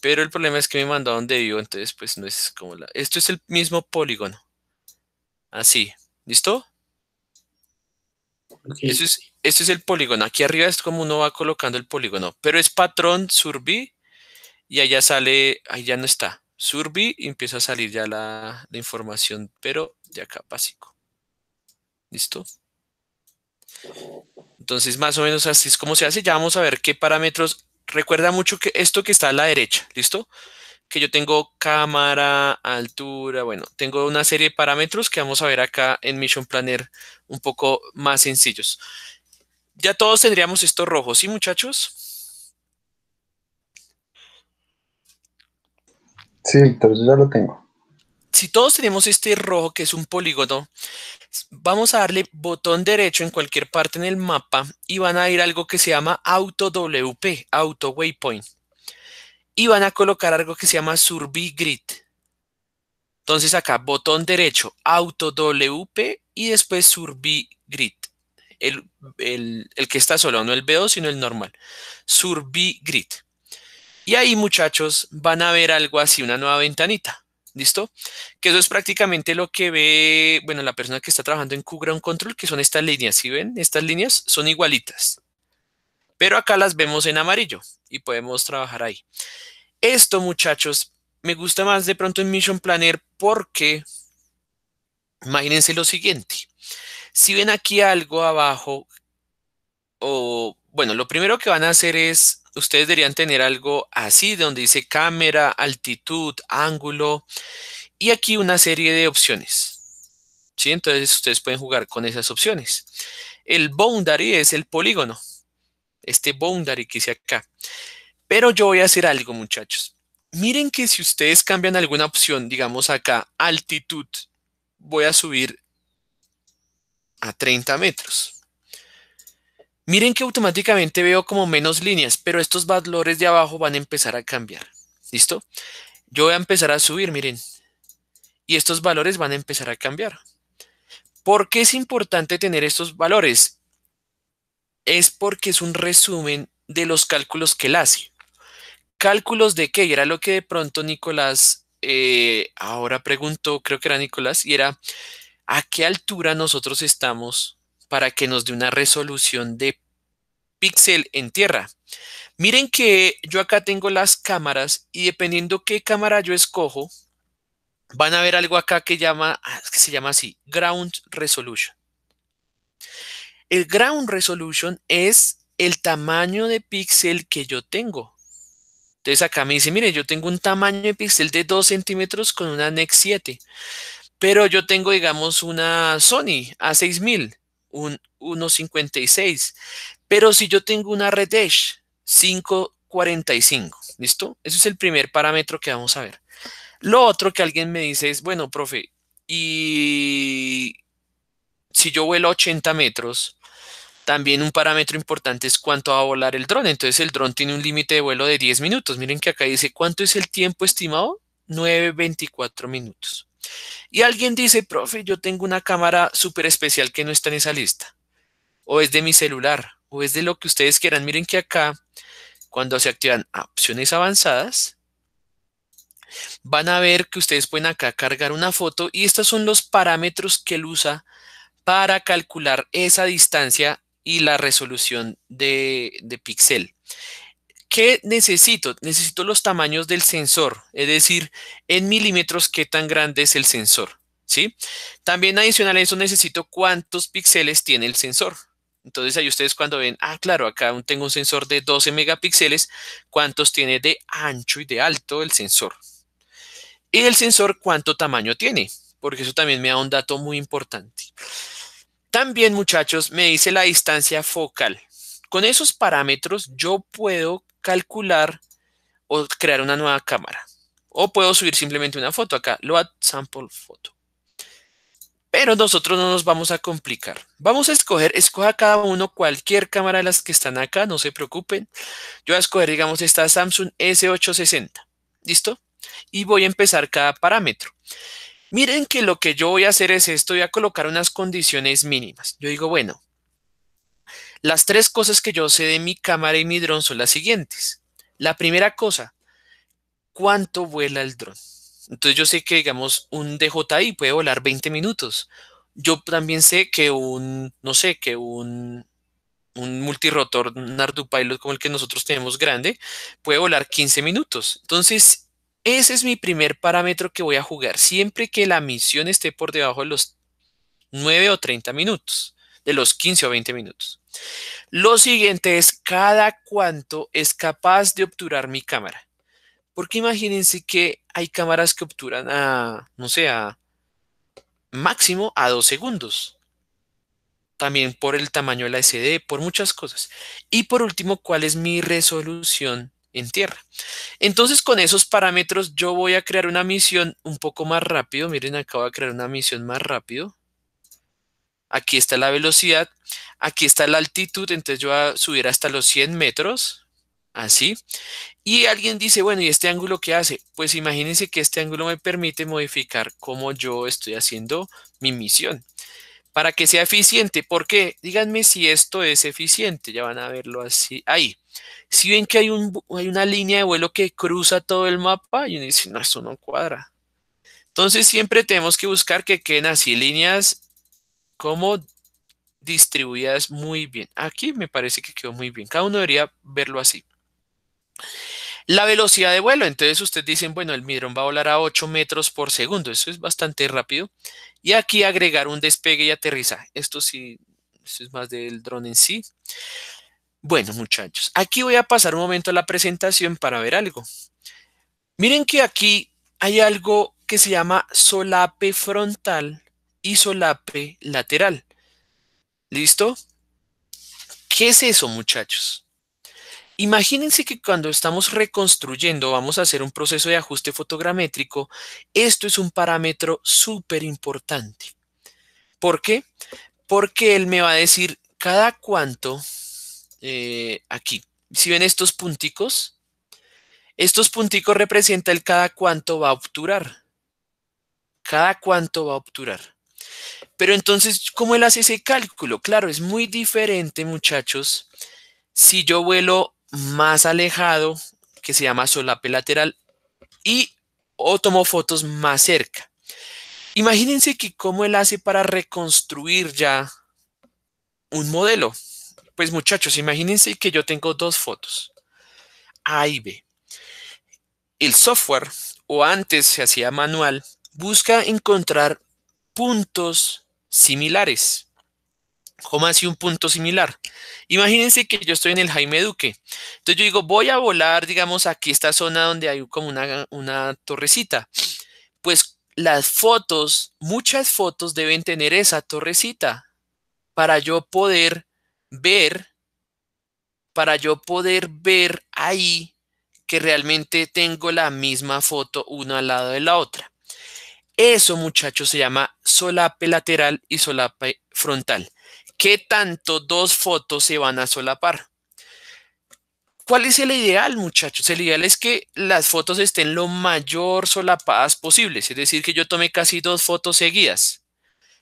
Pero el problema es que me mandó a donde vivo, entonces pues no es como la... Esto es el mismo polígono. Así. ¿Listo? Esto, es, el polígono. Aquí arriba es como uno va colocando el polígono. Pero es patrón surbi y allá sale... Ahí ya no está. Surbi y empieza a salir ya la, la información, pero de acá básico. ¿Listo? Entonces, más o menos así es como se hace. Ya vamos a ver qué parámetros. Recuerda mucho que esto que está a la derecha, ¿listo? Que yo tengo cámara, altura, bueno, tengo una serie de parámetros que vamos a ver acá en Mission Planner un poco más sencillos. Ya todos tendríamos esto rojo, ¿sí, muchachos? Sí, entonces ya lo tengo si todos tenemos este rojo que es un polígono, vamos a darle botón derecho en cualquier parte en el mapa y van a ir algo que se llama auto WP, auto waypoint. Y van a colocar algo que se llama survey grid. Entonces acá botón derecho, auto WP y después survey grid. El, el que está solo, no el B2, sino el normal. Survey grid. Y ahí, muchachos, van a ver algo así, una nueva ventanita. ¿Listo? Que eso es prácticamente lo que ve, bueno, la persona que está trabajando en QGround Control, que son estas líneas. ¿si ven? Estas líneas son igualitas. Pero acá las vemos en amarillo y podemos trabajar ahí. Esto, muchachos, me gusta más de pronto en Mission Planner porque imagínense lo siguiente. Si ven aquí algo abajo, o bueno, lo primero que van a hacer es ustedes deberían tener algo así, donde dice cámara, altitud, ángulo, y aquí una serie de opciones. Entonces ustedes pueden jugar con esas opciones. El boundary es el polígono, este boundary que hice acá. Pero yo voy a hacer algo, muchachos. Miren que si ustedes cambian alguna opción, digamos acá, altitud, voy a subir a 30 metros. Miren que automáticamente veo como menos líneas, pero estos valores de abajo van a empezar a cambiar. ¿Listo? Yo voy a empezar a subir, miren. Y estos valores van a empezar a cambiar. ¿Por qué es importante tener estos valores? Es porque es un resumen de los cálculos que él hace. ¿Cálculos de qué? Y Era lo que de pronto Nicolás eh, ahora preguntó, creo que era Nicolás, y era, ¿a qué altura nosotros estamos para que nos dé una resolución de píxel en tierra. Miren que yo acá tengo las cámaras y dependiendo qué cámara yo escojo, van a ver algo acá que, llama, ah, que se llama así, Ground Resolution. El Ground Resolution es el tamaño de píxel que yo tengo. Entonces acá me dice, miren, yo tengo un tamaño de píxel de 2 centímetros con una NEX 7, pero yo tengo, digamos, una Sony A6000 un 1.56. Pero si yo tengo una red 5.45, ¿listo? Ese es el primer parámetro que vamos a ver. Lo otro que alguien me dice es, bueno, profe, y si yo vuelo 80 metros, también un parámetro importante es cuánto va a volar el dron. Entonces el dron tiene un límite de vuelo de 10 minutos. Miren que acá dice, ¿cuánto es el tiempo estimado? 9.24 minutos. Y alguien dice, profe, yo tengo una cámara súper especial que no está en esa lista. O es de mi celular, o es de lo que ustedes quieran. Miren que acá, cuando se activan opciones avanzadas, van a ver que ustedes pueden acá cargar una foto y estos son los parámetros que él usa para calcular esa distancia y la resolución de, de píxel. ¿Qué necesito? Necesito los tamaños del sensor, es decir, en milímetros qué tan grande es el sensor, ¿sí? También adicional a eso necesito cuántos píxeles tiene el sensor. Entonces ahí ustedes cuando ven, ah, claro, acá tengo un sensor de 12 megapíxeles, ¿cuántos tiene de ancho y de alto el sensor? Y el sensor, ¿cuánto tamaño tiene? Porque eso también me da un dato muy importante. También, muchachos, me dice la distancia focal. Con esos parámetros yo puedo calcular o crear una nueva cámara. O puedo subir simplemente una foto acá, load sample photo. Pero nosotros no nos vamos a complicar. Vamos a escoger, escoja cada uno cualquier cámara de las que están acá, no se preocupen. Yo voy a escoger, digamos, esta Samsung S860. ¿Listo? Y voy a empezar cada parámetro. Miren que lo que yo voy a hacer es esto, voy a colocar unas condiciones mínimas. Yo digo, bueno, las tres cosas que yo sé de mi cámara y mi dron son las siguientes. La primera cosa, ¿cuánto vuela el dron? Entonces yo sé que, digamos, un DJI puede volar 20 minutos. Yo también sé que un, no sé, que un, un multirotor, un Ardupilot como el que nosotros tenemos grande, puede volar 15 minutos. Entonces, ese es mi primer parámetro que voy a jugar, siempre que la misión esté por debajo de los 9 o 30 minutos, de los 15 o 20 minutos. Lo siguiente es cada cuánto es capaz de obturar mi cámara. Porque imagínense que hay cámaras que obturan a, no sé, máximo a dos segundos. También por el tamaño de la SD, por muchas cosas. Y por último, ¿cuál es mi resolución en tierra? Entonces, con esos parámetros, yo voy a crear una misión un poco más rápido. Miren, acabo de crear una misión más rápido aquí está la velocidad, aquí está la altitud, entonces yo voy a subir hasta los 100 metros, así. Y alguien dice, bueno, ¿y este ángulo qué hace? Pues imagínense que este ángulo me permite modificar cómo yo estoy haciendo mi misión. Para que sea eficiente, ¿por qué? Díganme si esto es eficiente, ya van a verlo así, ahí. Si ven que hay, un, hay una línea de vuelo que cruza todo el mapa, y uno dice, no, esto no cuadra. Entonces siempre tenemos que buscar que queden así líneas cómo distribuidas muy bien. Aquí me parece que quedó muy bien. Cada uno debería verlo así. La velocidad de vuelo. Entonces ustedes dicen, bueno, el midrón va a volar a 8 metros por segundo. Eso es bastante rápido. Y aquí agregar un despegue y aterrizaje. Esto sí, esto es más del dron en sí. Bueno, muchachos, aquí voy a pasar un momento a la presentación para ver algo. Miren que aquí hay algo que se llama solape frontal isolape lateral. ¿Listo? ¿Qué es eso, muchachos? Imagínense que cuando estamos reconstruyendo, vamos a hacer un proceso de ajuste fotogramétrico, esto es un parámetro súper importante. ¿Por qué? Porque él me va a decir cada cuánto, eh, aquí, si ven estos punticos, estos punticos representan el cada cuánto va a obturar. Cada cuánto va a obturar. Pero entonces, ¿cómo él hace ese cálculo? Claro, es muy diferente, muchachos, si yo vuelo más alejado, que se llama solape lateral, y o tomo fotos más cerca. Imagínense que cómo él hace para reconstruir ya un modelo. Pues muchachos, imagínense que yo tengo dos fotos, A y B. El software, o antes se hacía manual, busca encontrar puntos similares. ¿Cómo así un punto similar. Imagínense que yo estoy en el Jaime Duque. Entonces yo digo, voy a volar, digamos, aquí esta zona donde hay como una, una torrecita. Pues las fotos, muchas fotos deben tener esa torrecita para yo poder ver, para yo poder ver ahí que realmente tengo la misma foto una al lado de la otra. Eso, muchachos, se llama solape lateral y solape frontal. ¿Qué tanto dos fotos se van a solapar? ¿Cuál es el ideal, muchachos? El ideal es que las fotos estén lo mayor solapadas posibles, es decir, que yo tome casi dos fotos seguidas.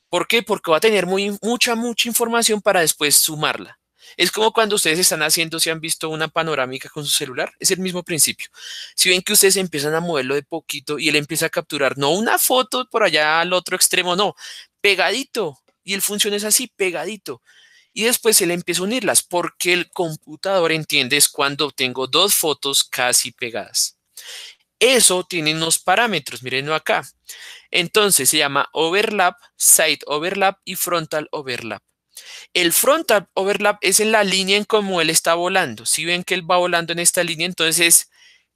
¿Por qué? Porque va a tener muy, mucha, mucha información para después sumarla. Es como cuando ustedes están haciendo, si han visto una panorámica con su celular, es el mismo principio. Si ven que ustedes empiezan a moverlo de poquito y él empieza a capturar, no una foto por allá al otro extremo, no, pegadito. Y el funciona es así, pegadito. Y después él empieza a unirlas porque el computador entiende es cuando tengo dos fotos casi pegadas. Eso tiene unos parámetros, mirenlo acá. Entonces se llama overlap, side overlap y frontal overlap. El frontal overlap es en la línea en cómo él está volando. Si ven que él va volando en esta línea, entonces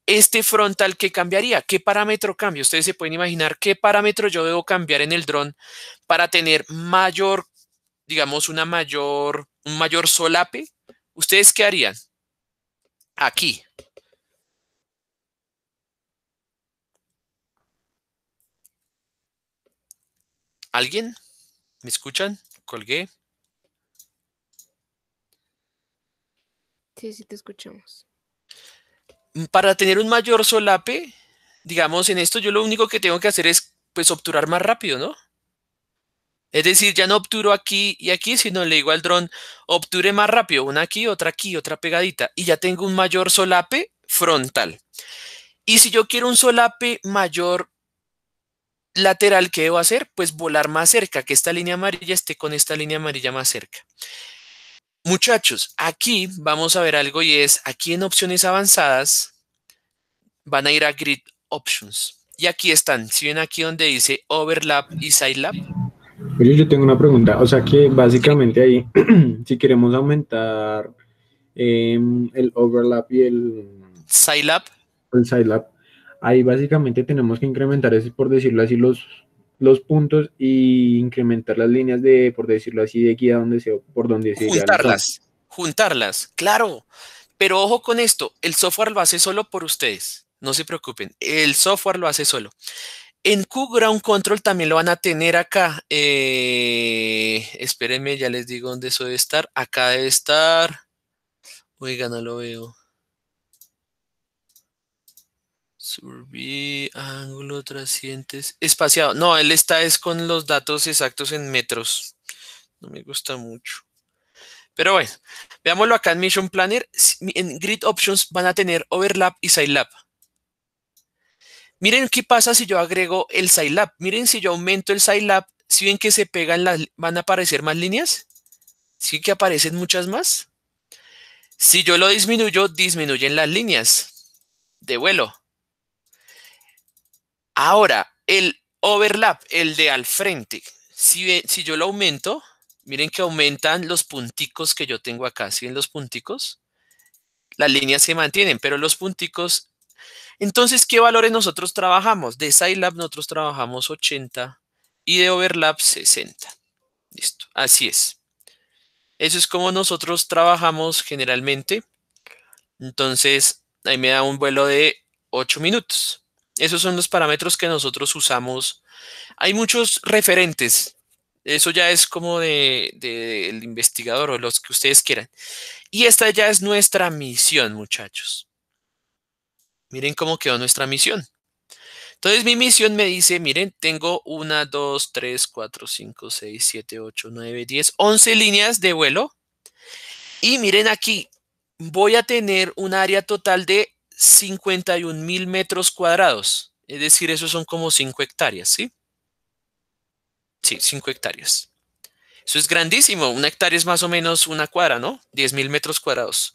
este frontal que cambiaría, qué parámetro cambia. Ustedes se pueden imaginar qué parámetro yo debo cambiar en el dron para tener mayor, digamos, una mayor, un mayor solape. ¿Ustedes qué harían? Aquí. ¿Alguien? ¿Me escuchan? Colgué. Sí, sí, te escuchamos. Mm, para tener un mayor solape, digamos, en esto yo lo único que tengo que hacer es, pues, obturar más rápido, ¿no? Es decir, ya no obturo aquí y aquí, sino le digo al dron, obture más rápido, una aquí, otra aquí, otra pegadita, y ya tengo un mayor solape frontal. Y si yo quiero un solape mayor lateral, ¿qué debo hacer? Pues volar más cerca, que esta línea amarilla esté con esta línea amarilla más cerca. Muchachos, aquí vamos a ver algo y es, aquí en opciones avanzadas van a ir a Grid Options. Y aquí están, si ven aquí donde dice Overlap y Sidelap. Oye, yo tengo una pregunta, o sea que básicamente ahí, [CLEARS THROAT] si queremos aumentar em, el Overlap y el... Sidelap. El Sidelap, ahí básicamente tenemos que incrementar, es por decirlo así, los los puntos y incrementar las líneas de, por decirlo así, de guía donde se, por donde se juntarlas, juntarlas, claro. Pero ojo con esto, el software lo hace solo por ustedes. No se preocupen, el software lo hace solo. En QGround Control también lo van a tener acá. Eh, espérenme, ya les digo dónde eso debe estar. Acá debe estar. Oiga, no lo veo. Survey, ángulo, trascientes, espaciado. No, él está es con los datos exactos en metros. No me gusta mucho. Pero bueno, veámoslo acá en Mission Planner. En Grid Options van a tener Overlap y Scilab. Miren qué pasa si yo agrego el Scilab. Miren si yo aumento el Scilab. Si ven que se pegan, las, van a aparecer más líneas. Sí que aparecen muchas más. Si yo lo disminuyo, disminuyen las líneas de vuelo. Ahora, el overlap, el de al frente, si, si yo lo aumento, miren que aumentan los punticos que yo tengo acá, ¿sí ven los punticos? Las líneas se mantienen, pero los punticos... Entonces, ¿qué valores nosotros trabajamos? De Scilab nosotros trabajamos 80 y de overlap 60. Listo, así es. Eso es como nosotros trabajamos generalmente. Entonces, ahí me da un vuelo de 8 minutos. Esos son los parámetros que nosotros usamos. Hay muchos referentes. Eso ya es como del de, el investigador o los que ustedes quieran. Y esta ya es nuestra misión, muchachos. Miren cómo quedó nuestra misión. Entonces mi misión me dice, miren, tengo 1, 2, 3, 4, 5, 6, 7, 8, 9, 10, 11 líneas de vuelo. Y miren aquí, voy a tener un área total de 51 mil metros cuadrados. Es decir, eso son como 5 hectáreas, ¿sí? Sí, 5 hectáreas. Eso es grandísimo. Una hectárea es más o menos una cuadra, ¿no? 10 mil metros cuadrados.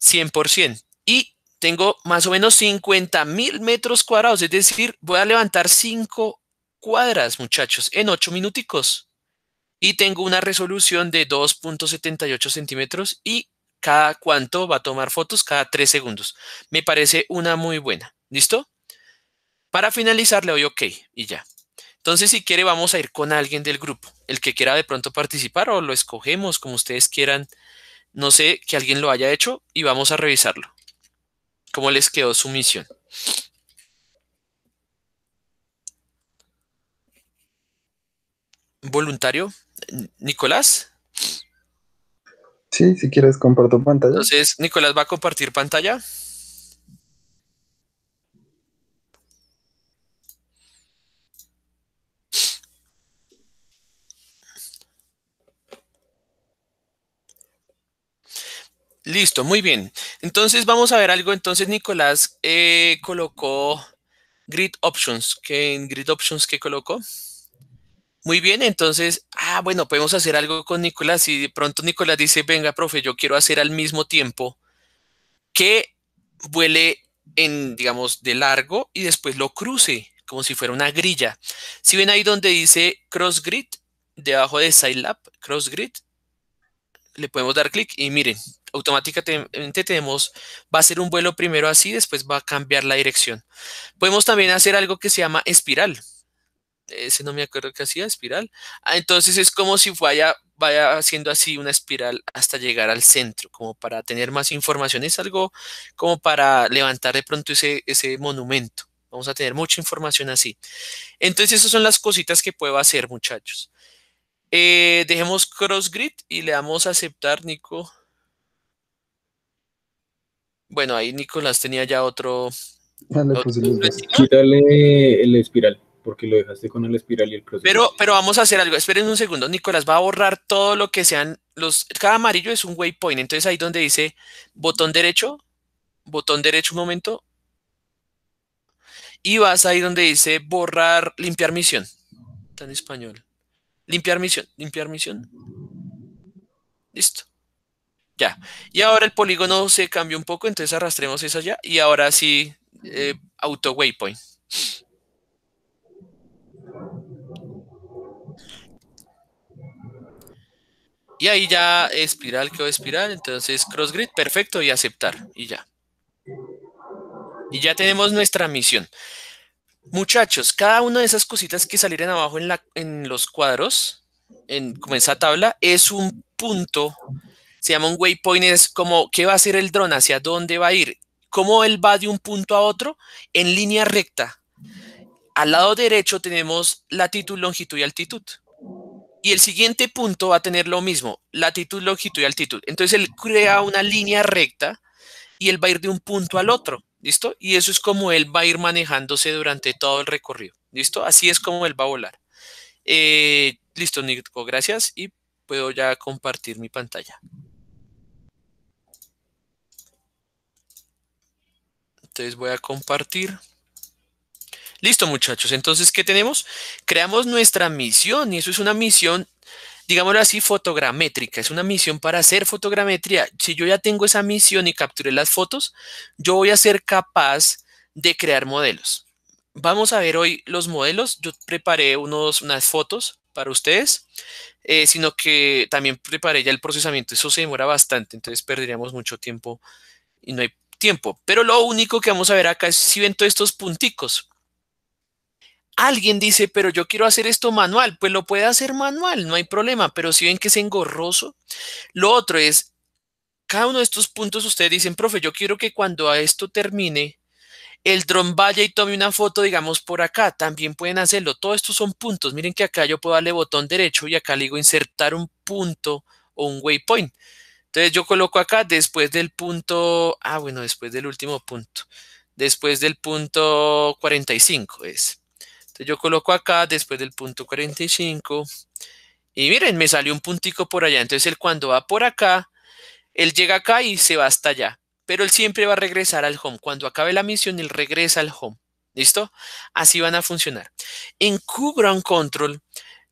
100%. Y tengo más o menos 50 mil metros cuadrados. Es decir, voy a levantar 5 cuadras, muchachos, en 8 minuticos. Y tengo una resolución de 2.78 centímetros y cada cuánto va a tomar fotos, cada tres segundos. Me parece una muy buena. ¿Listo? Para finalizar le doy OK y ya. Entonces, si quiere, vamos a ir con alguien del grupo. El que quiera de pronto participar o lo escogemos como ustedes quieran. No sé que alguien lo haya hecho y vamos a revisarlo. ¿Cómo les quedó su misión? ¿Voluntario? ¿Nicolás? Sí, si quieres comparto pantalla. Entonces, Nicolás va a compartir pantalla. Listo, muy bien. Entonces vamos a ver algo. Entonces Nicolás eh, colocó grid options. ¿Qué en grid options qué colocó? Muy bien, entonces, ah, bueno, podemos hacer algo con Nicolás y de pronto Nicolás dice, venga, profe, yo quiero hacer al mismo tiempo que vuele en, digamos, de largo y después lo cruce, como si fuera una grilla. Si ven ahí donde dice cross grid, debajo de Scilab, cross grid, le podemos dar clic y miren, automáticamente tenemos, va a ser un vuelo primero así, después va a cambiar la dirección. Podemos también hacer algo que se llama espiral ese no me acuerdo que hacía, espiral. Ah, entonces es como si vaya, vaya haciendo así una espiral hasta llegar al centro, como para tener más información. Es algo como para levantar de pronto ese, ese monumento. Vamos a tener mucha información así. Entonces, esas son las cositas que puedo hacer, muchachos. Eh, dejemos cross grid y le damos a aceptar, Nico. Bueno, ahí Nicolás tenía ya otro. Quítale el espiral porque lo dejaste con el espiral y el proceso Pero, pero vamos a hacer algo, esperen un segundo, Nicolás va a borrar todo lo que sean los, cada amarillo es un waypoint, entonces ahí donde dice botón derecho, botón derecho un momento, y vas ahí donde dice borrar, limpiar misión, está en español, limpiar misión, limpiar misión, listo. Ya. Y ahora el polígono se cambió un poco, entonces arrastremos eso allá. Y ahora sí, eh, auto waypoint. Y ahí ya espiral a espiral, entonces cross grid, perfecto, y aceptar, y ya. Y ya tenemos nuestra misión. Muchachos, cada una de esas cositas que salieron abajo en, la, en los cuadros, en, como en esa tabla, es un punto, se llama un waypoint, es como qué va a hacer el dron, hacia dónde va a ir, cómo él va de un punto a otro en línea recta. Al lado derecho tenemos latitud, longitud y altitud. Y el siguiente punto va a tener lo mismo, latitud, longitud y altitud. Entonces él crea una línea recta y él va a ir de un punto al otro, ¿listo? Y eso es como él va a ir manejándose durante todo el recorrido, ¿listo? Así es como él va a volar. Eh, listo, Nico, gracias y puedo ya compartir mi pantalla. Entonces voy a compartir. Listo, muchachos. Entonces, ¿qué tenemos? Creamos nuestra misión y eso es una misión, digámoslo así, fotogramétrica. Es una misión para hacer fotogrametría. Si yo ya tengo esa misión y capturé las fotos, yo voy a ser capaz de crear modelos. Vamos a ver hoy los modelos. Yo preparé unos, unas fotos para ustedes, eh, sino que también preparé ya el procesamiento. Eso se demora bastante, entonces perderíamos mucho tiempo y no hay tiempo. Pero lo único que vamos a ver acá es si ven todos estos punticos. Alguien dice, pero yo quiero hacer esto manual. Pues lo puede hacer manual, no hay problema, pero si ven que es engorroso. Lo otro es, cada uno de estos puntos ustedes dicen, profe, yo quiero que cuando a esto termine, el dron vaya y tome una foto, digamos, por acá. También pueden hacerlo. Todos estos son puntos. Miren que acá yo puedo darle botón derecho y acá le digo insertar un punto o un waypoint. Entonces yo coloco acá después del punto, ah, bueno, después del último punto, después del punto 45 es yo coloco acá después del punto 45 y miren, me salió un puntico por allá. Entonces él cuando va por acá, él llega acá y se va hasta allá. Pero él siempre va a regresar al home. Cuando acabe la misión, él regresa al home. ¿Listo? Así van a funcionar. En QGround Control,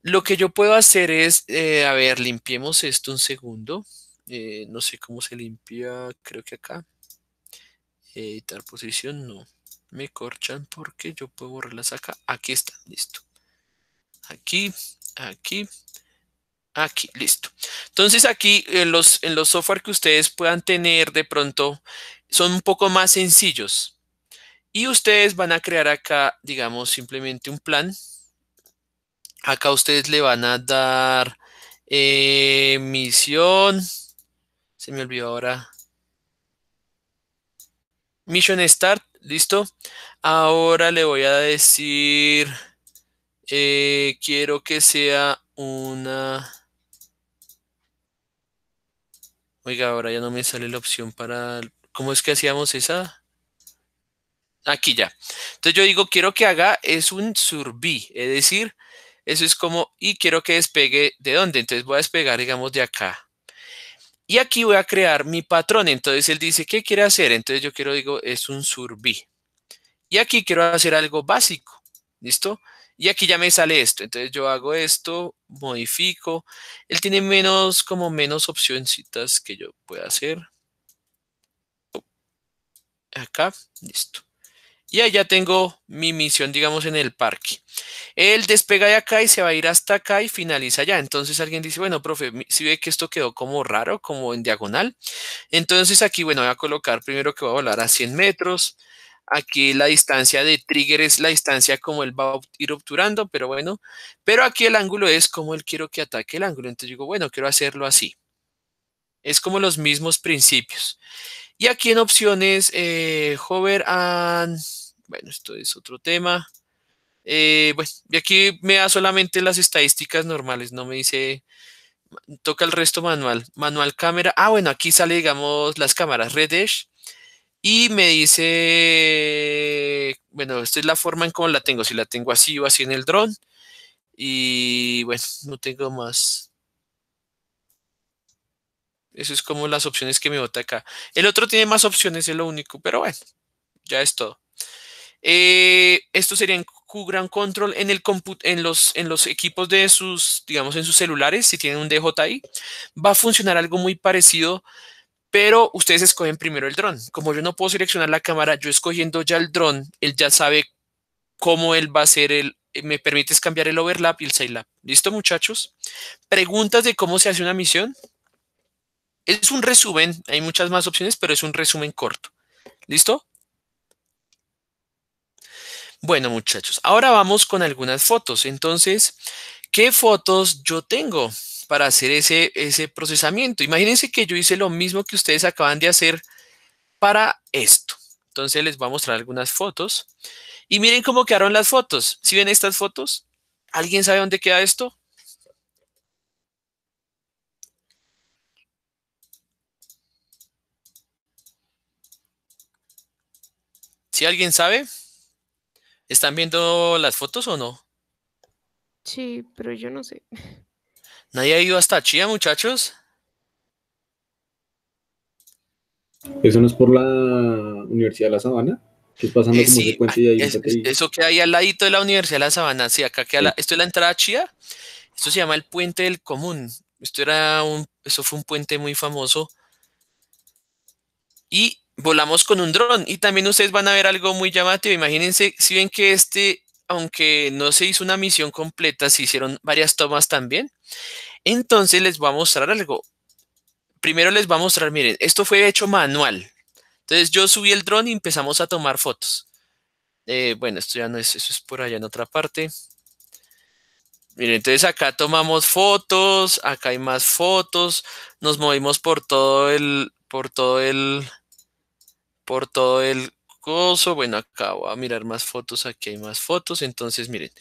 lo que yo puedo hacer es, eh, a ver, limpiemos esto un segundo. Eh, no sé cómo se limpia, creo que acá. Editar posición, no me corchan porque yo puedo borrarlas acá. Aquí están, listo. Aquí, aquí, aquí, listo. Entonces aquí en los, en los software que ustedes puedan tener de pronto son un poco más sencillos. Y ustedes van a crear acá, digamos, simplemente un plan. Acá ustedes le van a dar eh, misión. Se me olvidó ahora. Mission Start ¿Listo? Ahora le voy a decir, eh, quiero que sea una... Oiga, ahora ya no me sale la opción para... ¿Cómo es que hacíamos esa? Aquí ya. Entonces yo digo, quiero que haga es un surbi, es decir, eso es como, y quiero que despegue de dónde. Entonces voy a despegar, digamos, de acá. Y aquí voy a crear mi patrón. Entonces él dice, ¿qué quiere hacer? Entonces yo quiero, digo, es un surbi. Y aquí quiero hacer algo básico. ¿Listo? Y aquí ya me sale esto. Entonces yo hago esto, modifico. Él tiene menos, como menos opcioncitas que yo pueda hacer. Acá, listo. Y ya tengo mi misión, digamos, en el parque. Él despega de acá y se va a ir hasta acá y finaliza allá. Entonces alguien dice, bueno, profe, si ve que esto quedó como raro, como en diagonal. Entonces aquí, bueno, voy a colocar primero que va a volar a 100 metros. Aquí la distancia de trigger es la distancia como él va a ir obturando, pero bueno. Pero aquí el ángulo es como él quiero que ataque el ángulo. Entonces digo, bueno, quiero hacerlo así. Es como los mismos principios. Y aquí en opciones, eh, hover and... Bueno, esto es otro tema. Eh, bueno, y aquí me da solamente las estadísticas normales, no me dice... Toca el resto manual. Manual cámara. Ah, bueno, aquí sale, digamos, las cámaras. Redesh. Y me dice, bueno, esta es la forma en cómo la tengo, si la tengo así o así en el dron. Y bueno, no tengo más, eso es como las opciones que me bota acá. El otro tiene más opciones, es lo único, pero bueno, ya es todo. Eh, esto sería en Q-Ground Control en, el en, los, en los equipos de sus, digamos, en sus celulares, si tienen un DJI, va a funcionar algo muy parecido, pero ustedes escogen primero el dron. Como yo no puedo seleccionar la cámara, yo escogiendo ya el dron, él ya sabe cómo él va a ser el, eh, me permite cambiar el overlap y el sidelap. ¿Listo, muchachos? Preguntas de cómo se hace una misión. Es un resumen, hay muchas más opciones, pero es un resumen corto. ¿Listo? Bueno, muchachos, ahora vamos con algunas fotos. Entonces, ¿qué fotos yo tengo para hacer ese, ese procesamiento? Imagínense que yo hice lo mismo que ustedes acaban de hacer para esto. Entonces, les voy a mostrar algunas fotos. Y miren cómo quedaron las fotos. ¿Si ven estas fotos? ¿Alguien sabe dónde queda esto? Si alguien sabe, ¿están viendo las fotos o no? Sí, pero yo no sé. ¿Nadie ha ido hasta Chía, muchachos? ¿Eso no es por la Universidad de La Sabana? Eso que hay al ladito de la Universidad de La Sabana. Sí, acá que la, esto es la entrada Chía. Esto se llama el Puente del Común. Esto era eso fue un puente muy famoso. Y volamos con un dron. Y también ustedes van a ver algo muy llamativo. Imagínense, si ven que este, aunque no se hizo una misión completa, se hicieron varias tomas también. Entonces les voy a mostrar algo. Primero les voy a mostrar, miren, esto fue hecho manual. Entonces yo subí el dron y empezamos a tomar fotos. Eh, bueno, esto ya no es, eso es por allá en otra parte. Miren, entonces acá tomamos fotos, acá hay más fotos, nos movimos por todo el, por todo el, por todo el coso. Bueno, acabo a mirar más fotos, aquí hay más fotos, entonces miren.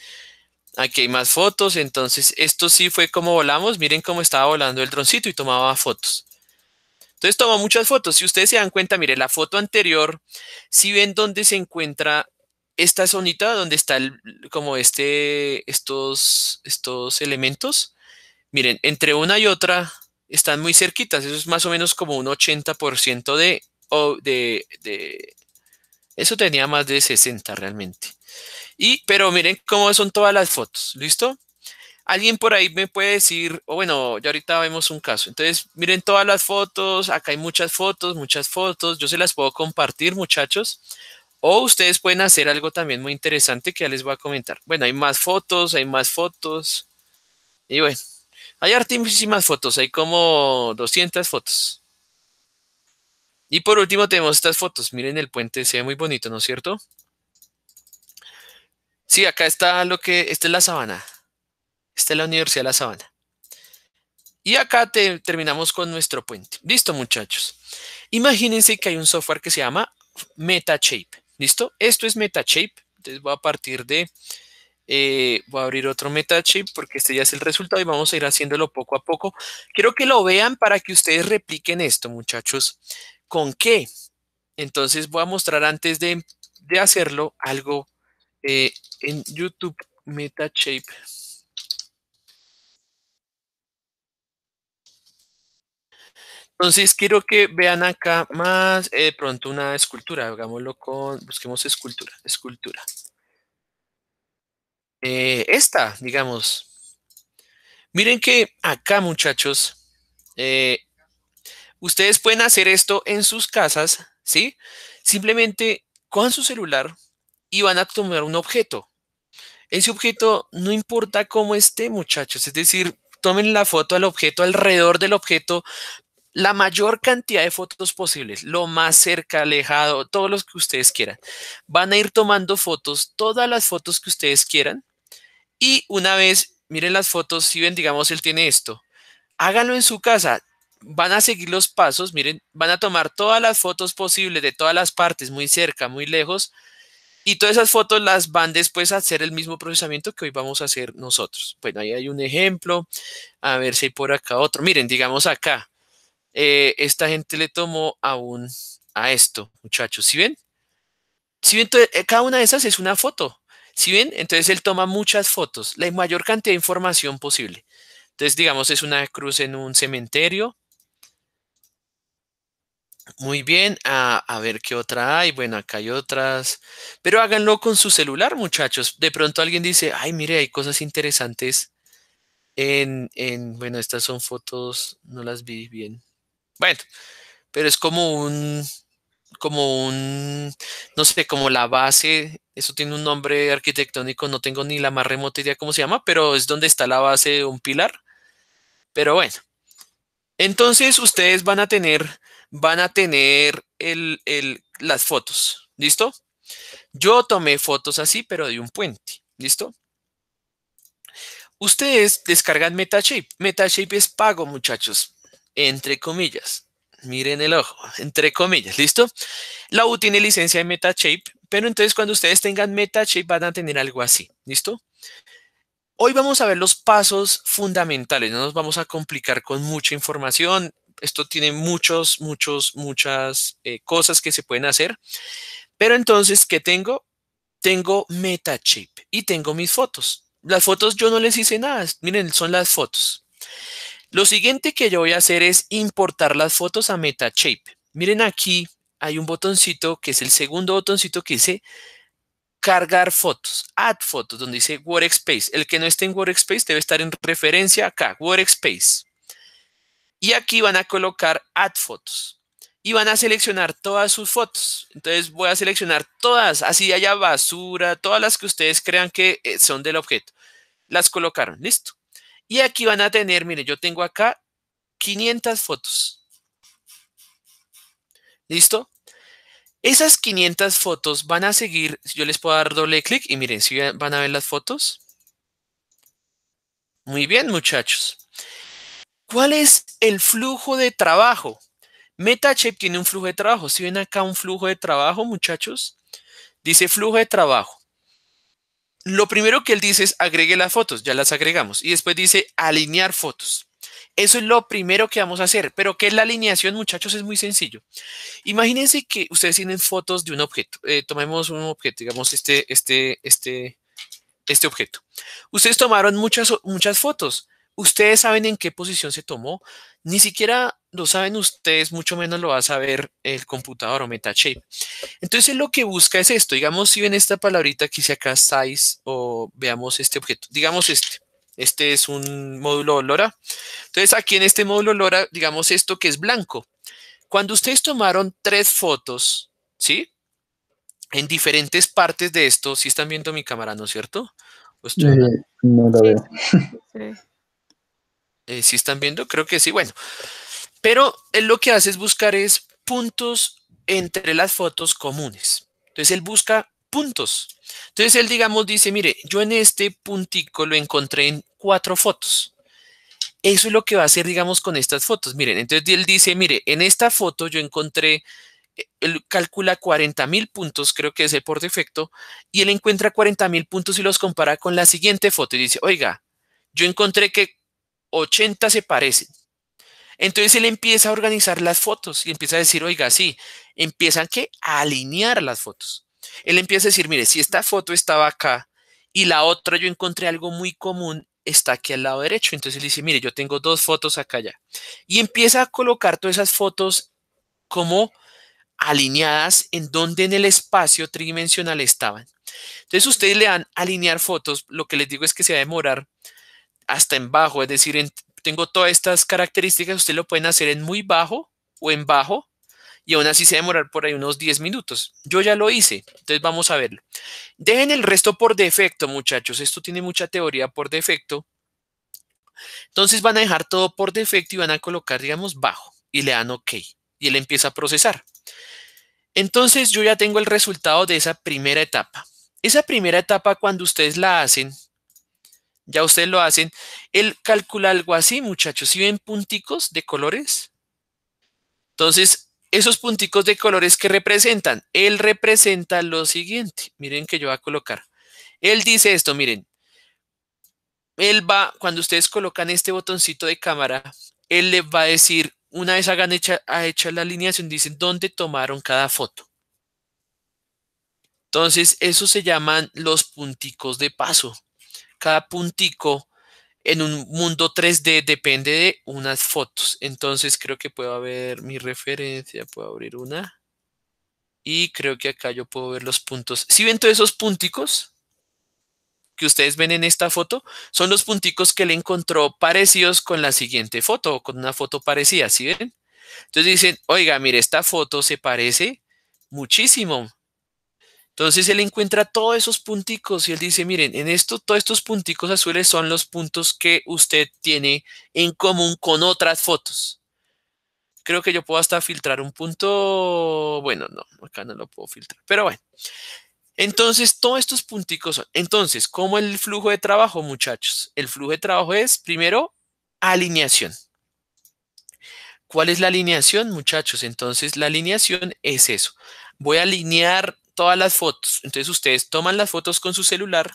Aquí hay más fotos, entonces esto sí fue como volamos, miren cómo estaba volando el droncito y tomaba fotos. Entonces tomó muchas fotos, si ustedes se dan cuenta, miren la foto anterior, si ven dónde se encuentra esta zonita donde está como este, estos, estos elementos, miren, entre una y otra están muy cerquitas, eso es más o menos como un 80% de de, de, Eso tenía más de 60 realmente. Y, pero miren cómo son todas las fotos, ¿listo? Alguien por ahí me puede decir, o bueno, ya ahorita vemos un caso. Entonces, miren todas las fotos, acá hay muchas fotos, muchas fotos, yo se las puedo compartir, muchachos. O ustedes pueden hacer algo también muy interesante que ya les voy a comentar. Bueno, hay más fotos, hay más fotos. Y bueno, hay artísimas fotos, hay como 200 fotos. Y por último tenemos estas fotos. Miren el puente, se ve muy bonito, ¿no es cierto? Sí, acá está lo que, esta es la sabana. Esta es la Universidad de la Sabana. Y acá terminamos con nuestro puente. Listo, muchachos. Imagínense que hay un software que se llama MetaShape. ¿Listo? Esto es MetaShape. Entonces voy a partir de... Eh, voy a abrir otro MetaShape porque este ya es el resultado y vamos a ir haciéndolo poco a poco. Quiero que lo vean para que ustedes repliquen esto, muchachos. ¿Con qué? Entonces voy a mostrar antes de, hacerlo algo eh, en YouTube Metashape. Entonces quiero que vean acá más de eh, pronto una escultura. Hagámoslo con, busquemos escultura, escultura. Eh, esta, digamos. Miren que acá, muchachos, eh, Ustedes pueden hacer esto en sus casas, ¿sí? Simplemente con su celular y van a tomar un objeto. Ese objeto no importa cómo esté, muchachos. Es decir, tomen la foto al objeto, alrededor del objeto, la mayor cantidad de fotos posibles, lo más cerca, alejado, todos los que ustedes quieran. Van a ir tomando fotos, todas las fotos que ustedes quieran. Y una vez miren las fotos, si ven, digamos, él tiene esto. Háganlo en su casa van a seguir los pasos, miren, van a tomar todas las fotos posibles de todas las partes, muy cerca, muy lejos, y todas esas fotos las van después a hacer el mismo procesamiento que hoy vamos a hacer nosotros. Bueno, ahí hay un ejemplo, a ver si hay por acá otro. Miren, digamos acá, eh, esta gente le tomó a un, a esto, muchachos, ¿sí ven? Si ven, eh, cada una de esas es una foto. Si ¿Sí ven, entonces él toma muchas fotos, la mayor cantidad de información posible. Entonces, digamos, es una cruz en un cementerio, muy bien, a, ver qué otra hay. Bueno, acá hay otras. Pero háganlo con su celular, muchachos. De pronto alguien dice, ay, mire, hay cosas interesantes en, en... Bueno, estas son fotos, no las vi bien. Bueno, pero es como un... Como un... No sé, como la base. Eso tiene un nombre arquitectónico, no tengo ni la más remota idea cómo se llama, pero es donde está la base de un pilar. Pero bueno. Entonces ustedes van a tener van a tener las fotos. ¿Listo? Yo tomé fotos así, pero de un puente. ¿Listo? Ustedes descargan Metashape. Metashape es pago, muchachos. Entre comillas. Miren el ojo. Entre comillas. ¿Listo? La U tiene licencia de Metashape. Pero entonces cuando ustedes tengan Metashape van a tener algo así. ¿Listo? Hoy vamos a ver los pasos fundamentales, no nos vamos a complicar con mucha información. Esto tiene muchos, muchos, muchas eh, cosas que se pueden hacer. Pero entonces, ¿qué tengo? Tengo MetaShape y tengo mis fotos. Las fotos yo no les hice nada. Miren, son las fotos. Lo siguiente que yo voy a hacer es importar las fotos a MetaShape. Miren aquí hay un botoncito que es el segundo botoncito que dice cargar fotos, add fotos, donde dice workspace. El que no esté en workspace debe estar en referencia acá, workspace. Y aquí van a colocar Add Fotos. Y van a seleccionar todas sus fotos. Entonces voy a seleccionar todas, así haya basura, todas las que ustedes crean que eh, son del objeto. Las colocaron, listo. Y aquí van a tener, miren, yo tengo acá 500 fotos. ¿Listo? Esas 500 fotos van a seguir, yo les puedo dar doble clic y miren, si van a ver las fotos. Muy bien, muchachos. ¿Cuál es el flujo de trabajo? MetaShape tiene un flujo de trabajo. Si ven acá un flujo de trabajo, muchachos, dice flujo de trabajo. Lo primero que él dice es agregue las fotos, ya las agregamos. Y después dice alinear fotos. Eso es lo primero que vamos a hacer. Pero ¿qué es la alineación, muchachos? Es muy sencillo. Imagínense que ustedes tienen fotos de un objeto. Eh, tomemos un objeto, digamos este, este, este, este objeto. Ustedes tomaron muchas, muchas fotos. Ustedes saben en qué posición se tomó. Ni siquiera lo saben ustedes, mucho menos lo va a saber el computador o MetaShape. Entonces lo que busca es esto. Digamos, si ven esta palabrita aquí, si acá size o veamos este objeto. Digamos este. Este es un módulo LoRa. Entonces aquí en este módulo LoRa, digamos esto que es blanco. Cuando ustedes tomaron tres fotos, ¿sí? En diferentes partes de esto, si están viendo mi cámara, ¿no es cierto? Pues eh, no, lo veo. Sí. Eh, si están viendo, creo que sí, bueno. Pero él lo que hace es buscar es puntos entre las fotos comunes. Entonces él busca puntos. Entonces él, digamos, dice, mire, yo en este puntico lo encontré en cuatro fotos. Eso es lo que va a hacer, digamos, con estas fotos. Miren, entonces él dice, mire, en esta foto yo encontré, eh, él calcula 40 mil puntos, creo que es el por defecto, y él encuentra 40 mil puntos y los compara con la siguiente foto y dice, oiga, yo encontré que 80 se parecen. Entonces él empieza a organizar las fotos y empieza a decir, oiga, sí, empiezan que a alinear las fotos. Él empieza a decir, mire, si esta foto estaba acá y la otra yo encontré algo muy común, está aquí al lado derecho. Entonces él dice, mire, yo tengo dos fotos acá allá. Y empieza a colocar todas esas fotos como alineadas en donde en el espacio tridimensional estaban. Entonces ustedes le dan alinear fotos, lo que les digo es que se va a demorar hasta en bajo, es decir, tengo todas estas características, ustedes lo pueden hacer en muy bajo o en bajo, y aún así se demorar por ahí unos 10 minutos. Yo ya lo hice, entonces vamos a verlo. Dejen el resto por defecto, muchachos. Esto tiene mucha teoría por defecto. Entonces van a dejar todo por defecto y van a colocar, digamos, bajo y le dan OK y él empieza a procesar. Entonces yo ya tengo el resultado de esa primera etapa. Esa primera etapa cuando ustedes la hacen, ya ustedes lo hacen. Él calcula algo así, muchachos. Si ven punticos de colores? Entonces, esos punticos de colores que representan, él representa lo siguiente. Miren que yo voy a colocar. Él dice esto, miren. Él va, cuando ustedes colocan este botoncito de cámara, él les va a decir, una vez hagan hecha, ha hecha la alineación, dicen dónde tomaron cada foto. Entonces, eso se llaman los punticos de paso cada puntico en un mundo 3D depende de unas fotos. Entonces creo que puedo ver mi referencia, puedo abrir una. Y creo que acá yo puedo ver los puntos. Si ven todos esos punticos que ustedes ven en esta foto, son los punticos que le encontró parecidos con la siguiente foto o con una foto parecida, ¿sí ven? Entonces dicen, oiga, mire, esta foto se parece muchísimo entonces él encuentra todos esos punticos y él dice, miren, en esto, todos estos punticos azules son los puntos que usted tiene en común con otras fotos. Creo que yo puedo hasta filtrar un punto, bueno, no, acá no lo puedo filtrar, pero bueno. Entonces, todos estos punticos son. Entonces, ¿cómo el flujo de trabajo, muchachos? El flujo de trabajo es, primero, alineación. ¿Cuál es la alineación, muchachos? Entonces, la alineación es eso. Voy a alinear todas las fotos. Entonces ustedes toman las fotos con su celular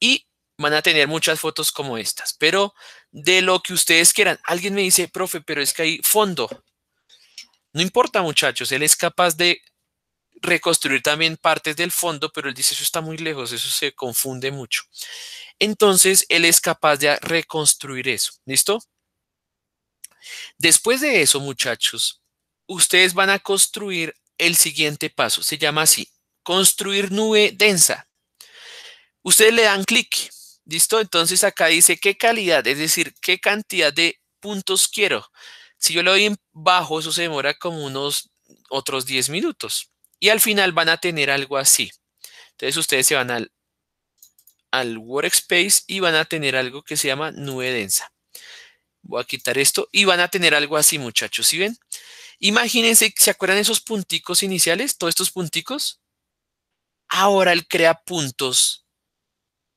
y van a tener muchas fotos como estas, pero de lo que ustedes quieran. Alguien me dice, profe, pero es que hay fondo. No importa, muchachos, él es capaz de reconstruir también partes del fondo, pero él dice, eso está muy lejos, eso se confunde mucho. Entonces, él es capaz de reconstruir eso, ¿listo? Después de eso, muchachos, ustedes van a construir el siguiente paso, se llama así, construir nube densa. Ustedes le dan clic, ¿listo? Entonces acá dice qué calidad, es decir, qué cantidad de puntos quiero. Si yo le doy en bajo, eso se demora como unos otros 10 minutos. Y al final van a tener algo así. Entonces ustedes se van al, al workspace y van a tener algo que se llama nube densa. Voy a quitar esto y van a tener algo así, muchachos. ¿Sí ven? Imagínense, ¿se acuerdan esos punticos iniciales? Todos estos punticos. Ahora él crea puntos,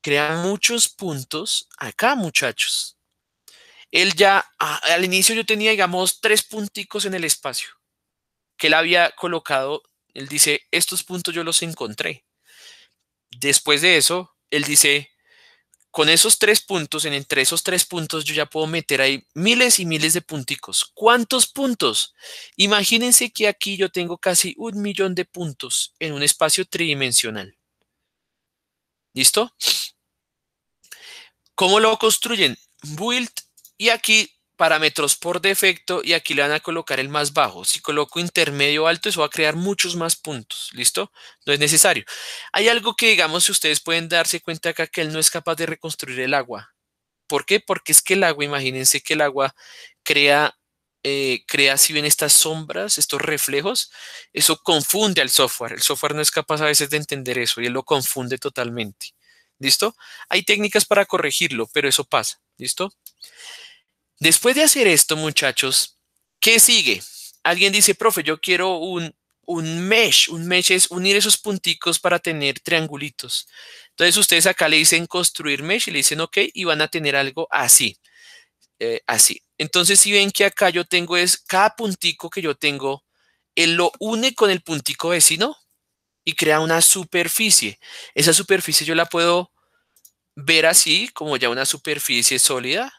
crea muchos puntos acá, muchachos. Él ya, al inicio yo tenía, digamos, tres punticos en el espacio que él había colocado. Él dice, estos puntos yo los encontré. Después de eso, él dice, con esos tres puntos, en entre esos tres puntos, yo ya puedo meter ahí miles y miles de punticos. ¿Cuántos puntos? Imagínense que aquí yo tengo casi un millón de puntos en un espacio tridimensional. ¿Listo? ¿Cómo lo construyen? Build y aquí parámetros por defecto y aquí le van a colocar el más bajo. Si coloco intermedio alto, eso va a crear muchos más puntos. ¿Listo? No es necesario. Hay algo que, digamos, si ustedes pueden darse cuenta acá que él no es capaz de reconstruir el agua. ¿Por qué? Porque es que el agua, imagínense que el agua crea, eh, crea si bien estas sombras, estos reflejos, eso confunde al software. El software no es capaz a veces de entender eso y él lo confunde totalmente. ¿Listo? Hay técnicas para corregirlo, pero eso pasa. ¿Listo? Después de hacer esto, muchachos, ¿qué sigue? Alguien dice, profe, yo quiero un, un mesh. Un mesh es unir esos punticos para tener triangulitos. Entonces ustedes acá le dicen construir mesh y le dicen ok y van a tener algo así. Eh, así. Entonces si ven que acá yo tengo es cada puntico que yo tengo, él lo une con el puntico vecino y crea una superficie. Esa superficie yo la puedo ver así como ya una superficie sólida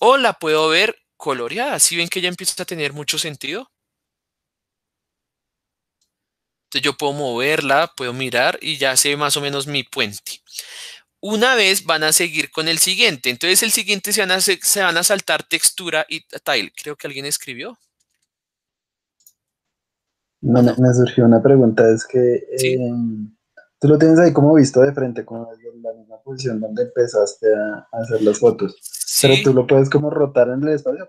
o la puedo ver coloreada. Si ven que ya empieza a tener mucho sentido. Entonces yo puedo moverla, puedo mirar y ya sé más o menos mi puente. Una vez van a seguir con el siguiente. Entonces el siguiente se van a, saltar textura y tile. Creo que alguien escribió. Me, ah, me surgió una pregunta, es que eh, tú lo tienes ahí como visto de frente, como donde empezaste a, hacer las fotos. Pero tú lo puedes como rotar en el espacio.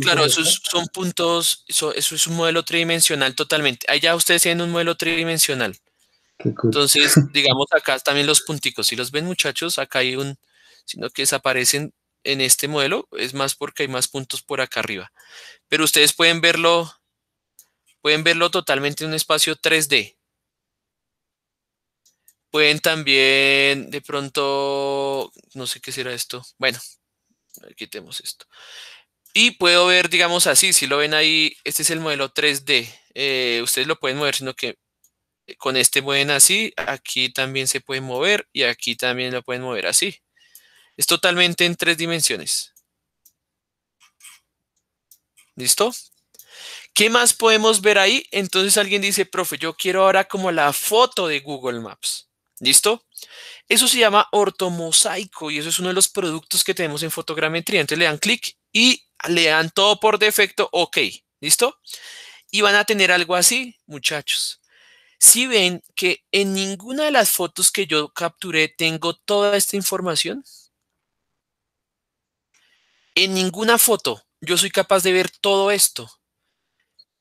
claro, esos son puntos, eso, es un modelo tridimensional totalmente. Allá ustedes tienen un modelo tridimensional. Entonces, [LAUGHS] digamos acá también los punticos. Si los ven muchachos, acá hay un, sino que desaparecen en este modelo, es más porque hay más puntos por acá arriba. Pero ustedes pueden verlo, pueden verlo totalmente en un espacio 3D. Pueden también, de pronto, no sé qué será esto. Bueno, quitemos esto. Y puedo ver, digamos así, si lo ven ahí, este es el modelo 3D. Eh, ustedes lo pueden mover, sino que eh, con este mueven así, aquí también se pueden mover y aquí también lo pueden mover así. Es totalmente en tres dimensiones. ¿Listo? ¿Qué más podemos ver ahí? Entonces alguien dice, profe, yo quiero ahora como la foto de Google Maps. ¿Listo? Eso se llama ortomosaico y eso es uno de los productos que tenemos en fotogrametría. Entonces le dan clic y le dan todo por defecto, ok, ¿listo? Y van a tener algo así, muchachos. Si ven que en ninguna de las fotos que yo capturé tengo toda esta información, en ninguna foto yo soy capaz de ver todo esto.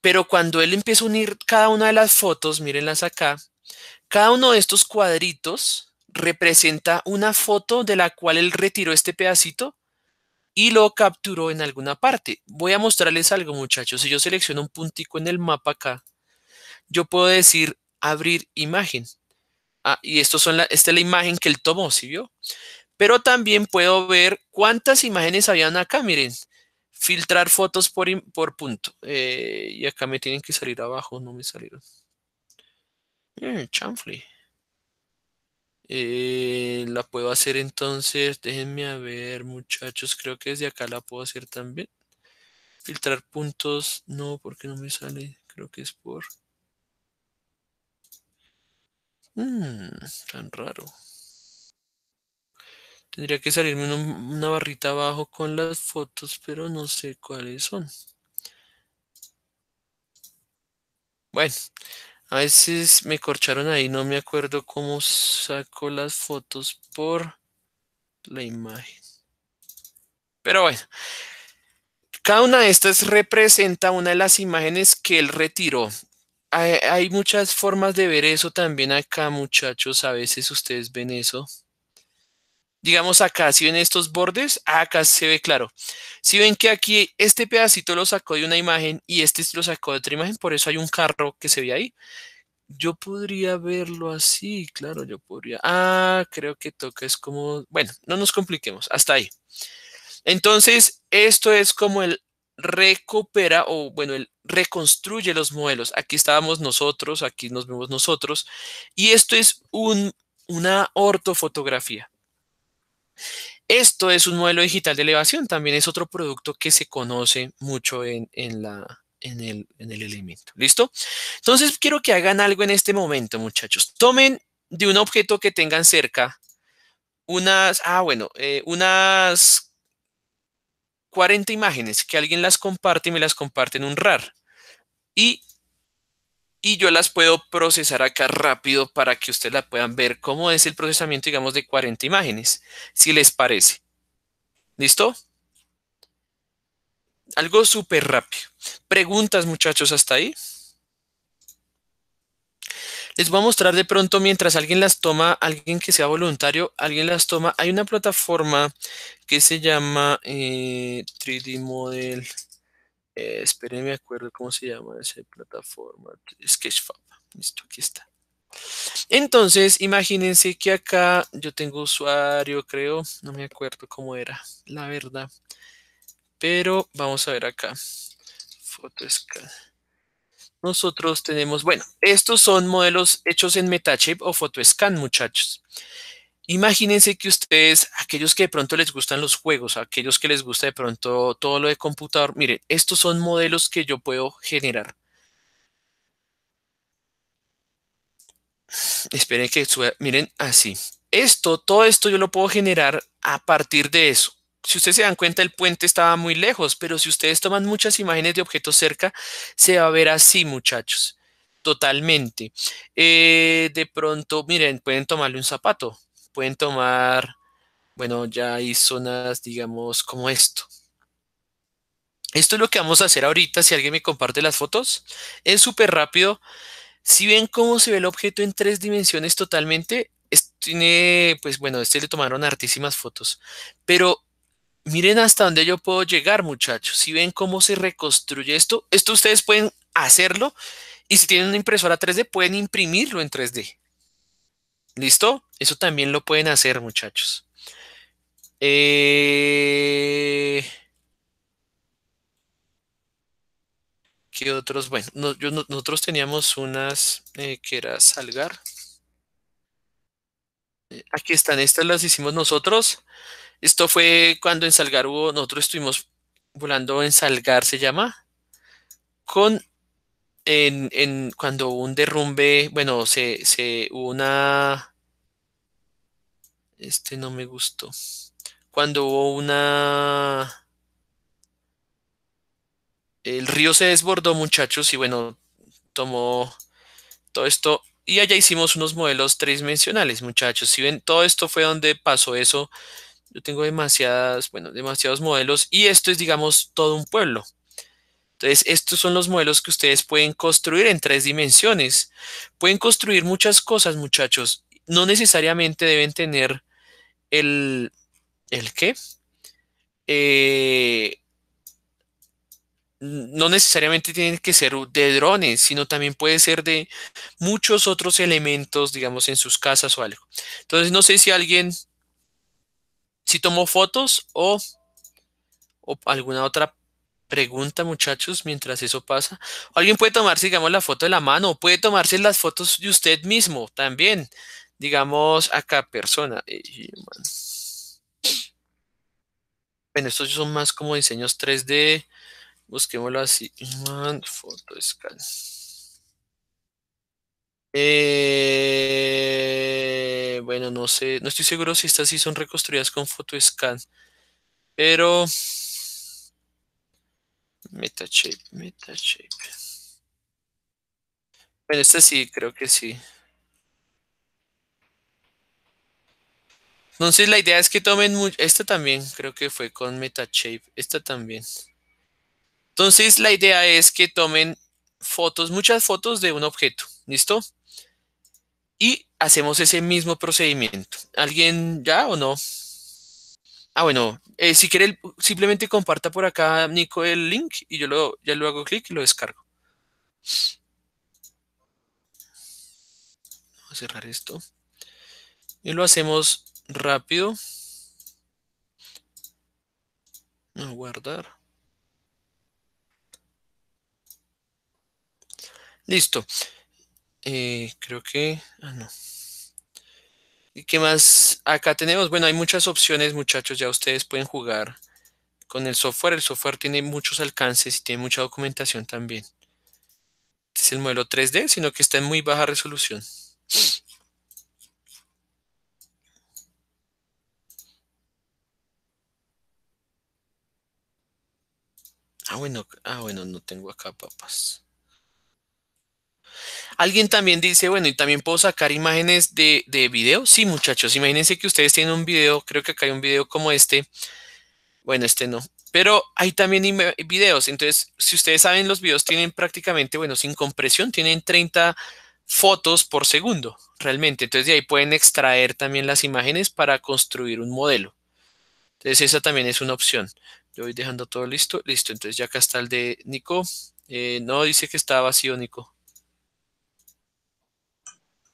Pero cuando él empieza a unir cada una de las fotos, mírenlas acá, cada uno de estos cuadritos representa una foto de la cual él retiró este pedacito y lo capturó en alguna parte. Voy a mostrarles algo, muchachos. Si yo selecciono un puntico en el mapa acá, yo puedo decir abrir imagen. Ah, y estos son esta es la imagen que él tomó, ¿sí vio? Pero también puedo ver cuántas imágenes habían acá, miren. Filtrar fotos por, por punto. Eh, y acá me tienen que salir abajo, no me salieron. Mm, eh, la puedo hacer entonces, déjenme a ver muchachos, creo que desde acá la puedo hacer también. Filtrar puntos, no, porque no me sale, creo que es por... Mm, tan raro. Tendría que salirme una, barrita abajo con las fotos, pero no sé cuáles son. Bueno, a veces me corcharon ahí, no me acuerdo cómo saco las fotos por la imagen. Pero bueno, cada una de estas representa una de las imágenes que él retiró. Hay, hay muchas formas de ver eso también acá, muchachos. A veces ustedes ven eso digamos acá, si ven estos bordes, acá se ve claro. Si ven que aquí este pedacito lo sacó de una imagen y este lo sacó de otra imagen, por eso hay un carro que se ve ahí. Yo podría verlo así, claro, yo podría... Ah, creo que toca es como... Bueno, no nos compliquemos, hasta ahí. Entonces, esto es como el recupera o, bueno, el reconstruye los modelos. Aquí estábamos nosotros, aquí nos vemos nosotros. Y esto es una ortofotografía. Esto es un modelo digital de elevación, también es otro producto que se conoce mucho en, el, elemento. ¿Listo? Entonces quiero que hagan algo en este momento, muchachos. Tomen de un objeto que tengan cerca unas, ah, bueno, eh, unas 40 imágenes que alguien las comparte y me las comparten un RAR. Y y yo las puedo procesar acá rápido para que ustedes la puedan ver cómo es el procesamiento, digamos, de 40 imágenes, si les parece. ¿Listo? Algo súper rápido. ¿Preguntas, muchachos, hasta ahí? Les voy a mostrar de pronto mientras alguien las toma, alguien que sea voluntario, alguien las toma. Hay una plataforma que se llama 3D eh, Model eh, esperen, me acuerdo cómo se llama esa plataforma. Sketchfab. Listo, aquí está. Entonces, imagínense que acá yo tengo usuario, creo. No me acuerdo cómo era, la verdad. Pero vamos a ver acá. Photoscan. Nosotros tenemos, bueno, estos son modelos hechos en Metashape o PhotoScan, muchachos. Imagínense que ustedes, aquellos que de pronto les gustan los juegos, aquellos que les gusta de pronto todo lo de computador, miren, estos son modelos que yo puedo generar. Esperen que suba, miren, así. Esto, todo esto yo lo puedo generar a partir de eso. Si ustedes se dan cuenta, el puente estaba muy lejos, pero si ustedes toman muchas imágenes de objetos cerca, se va a ver así, muchachos. Totalmente. Eh, de pronto, miren, pueden tomarle un zapato pueden tomar, bueno, ya hay zonas, digamos, como esto. Esto es lo que vamos a hacer ahorita, si alguien me comparte las fotos. Es súper rápido. Si ven cómo se ve el objeto en tres dimensiones totalmente, tiene, pues bueno, este le tomaron hartísimas fotos. Pero miren hasta dónde yo puedo llegar, muchachos. Si ven cómo se reconstruye esto, esto ustedes pueden hacerlo. Y si tienen una impresora 3D, pueden imprimirlo en 3D. ¿Listo? Eso también lo pueden hacer, muchachos. Eh, ¿Qué otros? Bueno, nosotros teníamos unas eh, que era salgar. Eh, aquí están, estas las hicimos nosotros. Esto fue cuando en Salgar hubo, nosotros estuvimos volando en Salgar, se llama, con en, cuando hubo un derrumbe, bueno, se, hubo una... Este no me gustó. Cuando hubo una... El río se desbordó, muchachos, y bueno, tomó todo esto. Y allá hicimos unos modelos tridimensionales, muchachos. Si ven, todo esto fue donde pasó eso. Yo tengo demasiadas, bueno, demasiados modelos. Y esto es, digamos, todo un pueblo. Entonces, estos son los modelos que ustedes pueden construir en tres dimensiones. Pueden construir muchas cosas, muchachos. No necesariamente deben tener el... ¿El qué? Eh, no necesariamente tienen que ser de drones, sino también puede ser de muchos otros elementos, digamos, en sus casas o algo. Entonces, no sé si alguien, si tomó fotos o, o alguna otra pregunta, muchachos, mientras eso pasa. Alguien puede tomarse, digamos, la foto de la mano, puede tomarse las fotos de usted mismo también. Digamos, Acá, persona. Bueno, estos son más como diseños 3D. Busquémoslo así. Foto scan. Eh, bueno, no sé. No estoy seguro si estas sí son reconstruidas con foto scan Pero Metashape, Metashape. Bueno, esta sí, creo que sí. Entonces la idea es que tomen Esta también, creo que fue con MetaShape. Esta también. Entonces la idea es que tomen fotos, muchas fotos de un objeto. ¿Listo? Y hacemos ese mismo procedimiento. ¿Alguien ya o no? Ah, bueno, eh, si quiere, simplemente comparta por acá, Nico, el link y yo lo, ya lo hago clic y lo descargo. Vamos a cerrar esto. Y lo hacemos rápido. A guardar. Listo. Eh, creo que... Ah, no. ¿Y qué más? Acá tenemos, bueno, hay muchas opciones, muchachos, ya ustedes pueden jugar con el software. El software tiene muchos alcances y tiene mucha documentación también. es el modelo 3D, sino que está en muy baja resolución. Ah, bueno, ah, bueno, no tengo acá papas. Alguien también dice, bueno, y también puedo sacar imágenes de, de video. Sí, muchachos, imagínense que ustedes tienen un video, creo que acá hay un video como este. Bueno, este no, pero hay también videos. Entonces, si ustedes saben, los videos tienen prácticamente, bueno, sin compresión, tienen 30 fotos por segundo, realmente. Entonces, de ahí pueden extraer también las imágenes para construir un modelo. Entonces, esa también es una opción. Yo voy dejando todo listo. Listo, entonces ya acá está el de Nico. Eh, no, dice que está vacío, Nico.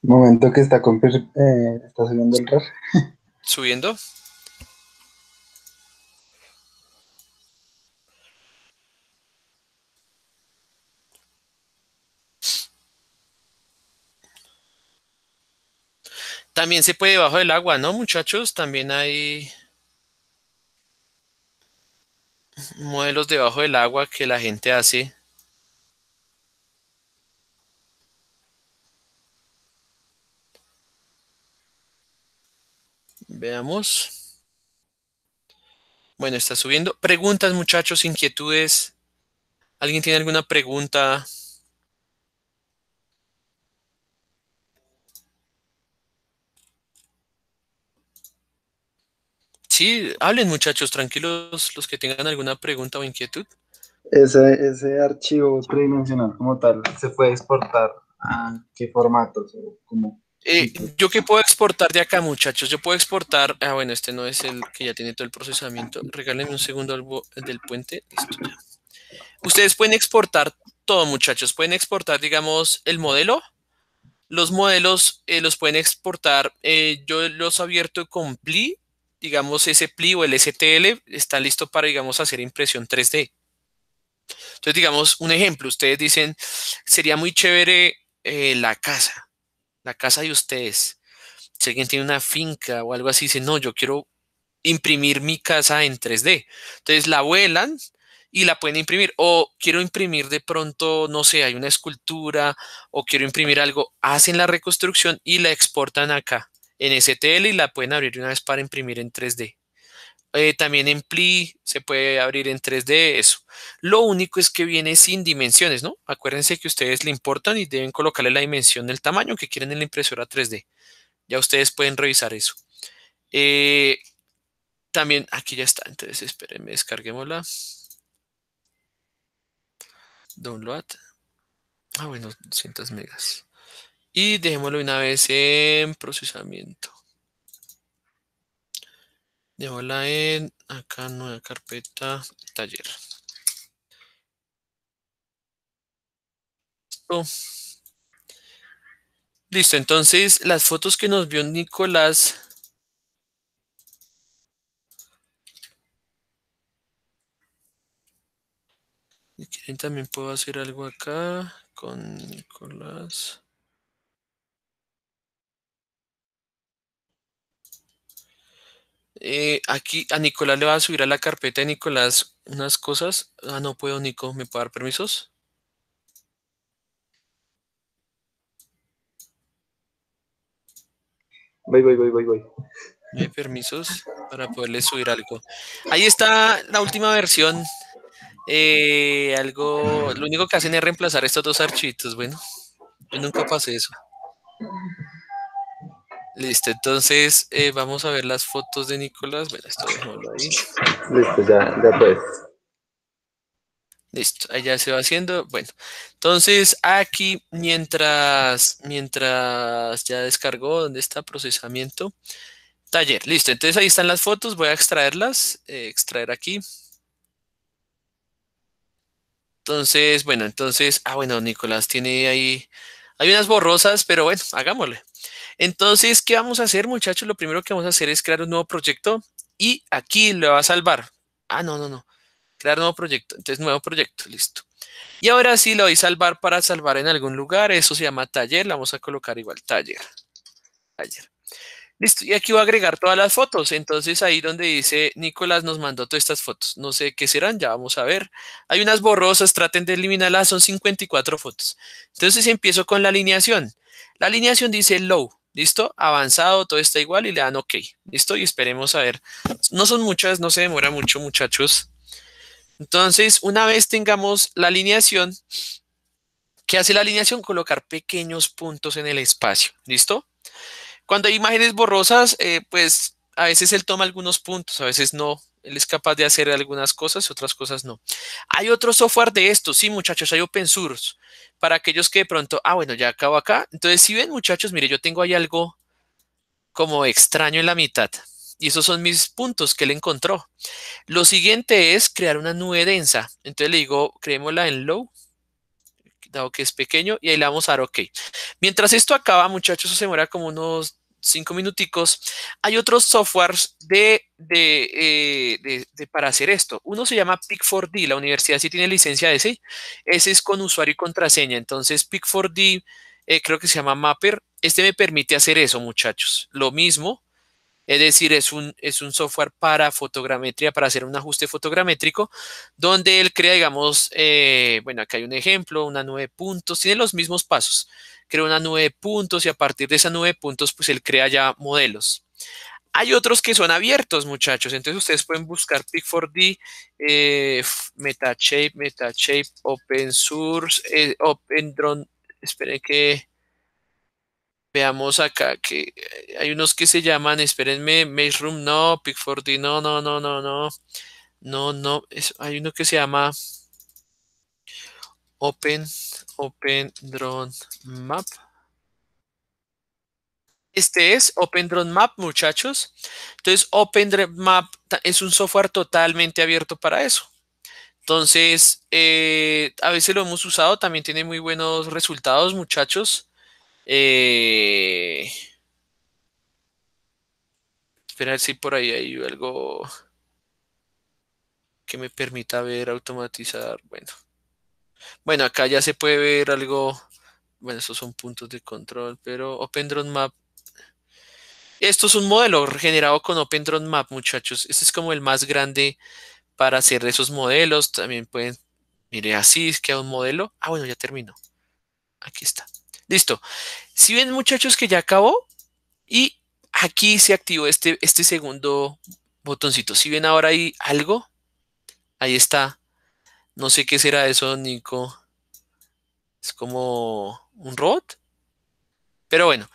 Momento que está, eh, está subiendo el RAR. ¿Subiendo? También se puede debajo del agua, ¿no, muchachos? También hay modelos debajo del agua que la gente hace. Veamos. Bueno, está subiendo. Preguntas, muchachos, inquietudes. ¿Alguien tiene alguna pregunta? Sí, hablen muchachos, tranquilos los que tengan alguna pregunta o inquietud. Ese, ese archivo tridimensional como tal, ¿se puede exportar a qué formatos o cómo? Eh, ¿Yo qué puedo exportar de acá, muchachos? Yo puedo exportar. Ah, bueno, este no es el que ya tiene todo el procesamiento. Regálenme un segundo del puente. Listo, Ustedes pueden exportar todo, muchachos. Pueden exportar, digamos, el modelo. Los modelos eh, los pueden exportar. Eh, yo los abierto con Pli. Digamos, ese Pli o el STL está listo para, digamos, hacer impresión 3D. Entonces, digamos, un ejemplo. Ustedes dicen, sería muy chévere la casa la casa de ustedes, si alguien tiene una finca o algo así, dice, no, yo quiero imprimir mi casa en 3D. Entonces la vuelan y la pueden imprimir. O quiero imprimir de pronto, no sé, hay una escultura o quiero imprimir algo, hacen la reconstrucción y la exportan acá en STL y la pueden abrir una vez para imprimir en 3D. Eh, también en Pli se puede abrir en 3D, eso. Lo único es que viene sin dimensiones, ¿no? Acuérdense que ustedes le importan y deben colocarle la dimensión el tamaño que quieren en la impresora 3D. Ya ustedes pueden revisar eso. Eh, también, aquí ya está, entonces espérenme, descarguémosla. Download. Ah, bueno, 200 megas. Y dejémoslo una vez en procesamiento. Llévala en acá, nueva carpeta, taller. Listo. Listo, entonces las fotos que nos vio Nicolás también puedo hacer algo acá con Nicolás. Eh, aquí a Nicolás le va a subir a la carpeta de Nicolás unas cosas. Ah, no puedo, Nico. ¿Me puedo dar permisos? Voy, voy, voy, voy, voy. ¿Me permisos para poderle subir algo. Ahí está la última versión. Eh, algo, lo único que hacen es reemplazar estos dos archivitos. Bueno, yo nunca pasé eso. Listo, entonces eh, vamos a ver las fotos de Nicolás. Bueno, esto ahí. Listo, ya, ya pues. Listo, allá se va haciendo. Bueno, entonces aquí mientras, mientras ya descargó ¿dónde está procesamiento, taller, listo. Entonces ahí están las fotos, voy a extraerlas, eh, extraer aquí. Entonces, bueno, entonces, ah, bueno, Nicolás tiene ahí, hay unas borrosas, pero bueno, hagámosle. Entonces, ¿qué vamos a hacer, muchachos? Lo primero que vamos a hacer es crear un nuevo proyecto y aquí lo va a salvar. Ah, no, no, no. Crear nuevo proyecto. Entonces, nuevo proyecto. Listo. Y ahora sí lo voy a salvar para salvar en algún lugar. Eso se llama taller. La vamos a colocar igual. Taller. Taller. Listo, y aquí voy a agregar todas las fotos. Entonces ahí donde dice Nicolás nos mandó todas estas fotos. No sé qué serán, ya vamos a ver. Hay unas borrosas, traten de eliminarlas, son 54 fotos. Entonces empiezo con la alineación. La alineación dice low. ¿Listo? Avanzado, todo está igual y le dan OK. ¿Listo? Y esperemos a ver. No son muchas, no se demora mucho, muchachos. Entonces, una vez tengamos la alineación, ¿qué hace la alineación? Colocar pequeños puntos en el espacio. ¿Listo? Cuando hay imágenes borrosas, eh, pues a veces él toma algunos puntos, a veces no. Él es capaz de hacer algunas cosas y otras cosas no. Hay otro software de esto, sí, muchachos, hay open Para aquellos que de pronto, ah, bueno, ya acabo acá. Entonces, si ven, muchachos, mire, yo tengo ahí algo como extraño en la mitad. Y esos son mis puntos que él encontró. Lo siguiente es crear una nube densa. Entonces le digo, creémosla en low, dado que es pequeño, y ahí le vamos a dar OK. Mientras esto acaba, muchachos, se muera como unos cinco minuticos, hay otros softwares eh, de, para hacer esto. Uno se llama Pick4D, la universidad sí tiene licencia de ese. Ese es con usuario y contraseña. Entonces, Pick4D, eh, creo que se llama Mapper. Este me permite hacer eso, muchachos. Lo mismo, es decir, es un, es un software para fotogrametría, para hacer un ajuste fotogramétrico, donde él crea, digamos, eh, bueno, acá hay un ejemplo, una nube de puntos, tiene los mismos pasos. Crea una nube de puntos y a partir de esa nube de puntos, pues él crea ya modelos. Hay otros que son abiertos, muchachos. Entonces ustedes pueden buscar Pick4D, eh, MetaShape, MetaShape, Open Source, eh, Open Drone. Esperen que Veamos acá que eh, hay unos que se llaman, espérenme, Maze Room, no, Pickford, no, no, no, no, no, no, no, hay uno que se llama Open, Open Drone Map. Este es Open Drone Map, muchachos. Entonces, Open Drone Map es un software totalmente abierto para eso. Entonces, eh, a veces lo hemos usado, también tiene muy buenos resultados, muchachos. Eh, si por ahí hay algo que me permita ver automatizar. Bueno. Bueno, acá ya se puede ver algo. Bueno, estos son puntos de control, pero Map Esto es un modelo generado con Map muchachos. Este es como el más grande para hacer esos modelos. También pueden, mire, así es queda un modelo. Ah, bueno, ya terminó. Aquí está. Listo. Si ven muchachos que ya acabó y aquí se activó este, este segundo botoncito. Si ven ahora hay algo, ahí está. No sé qué será eso, Nico. Es como un robot. Pero bueno,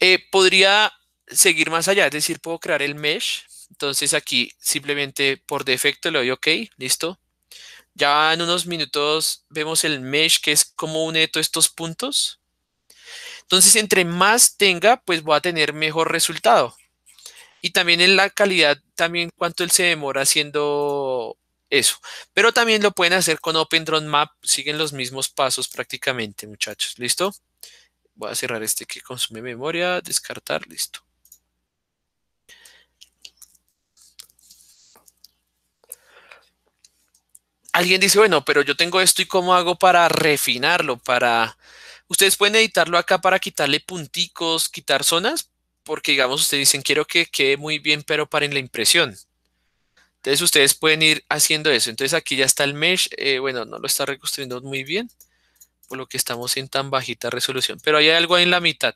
eh, podría seguir más allá, es decir, puedo crear el mesh. Entonces aquí simplemente por defecto le doy OK, listo. Ya en unos minutos vemos el mesh que es como une todos estos puntos. Entonces, entre más tenga, pues voy a tener mejor resultado. Y también en la calidad, también cuánto él se demora haciendo eso. Pero también lo pueden hacer con Open Drone Map, Siguen los mismos pasos prácticamente, muchachos. ¿Listo? Voy a cerrar este que consume memoria, descartar, listo. Alguien dice, bueno, pero yo tengo esto y cómo hago para refinarlo, para Ustedes pueden editarlo acá para quitarle punticos, quitar zonas, porque digamos ustedes dicen quiero que quede muy bien, pero paren en la impresión. Entonces ustedes pueden ir haciendo eso. Entonces aquí ya está el mesh. Eh, bueno, no lo está reconstruyendo muy bien, por lo que estamos en tan bajita resolución. Pero hay algo ahí en la mitad.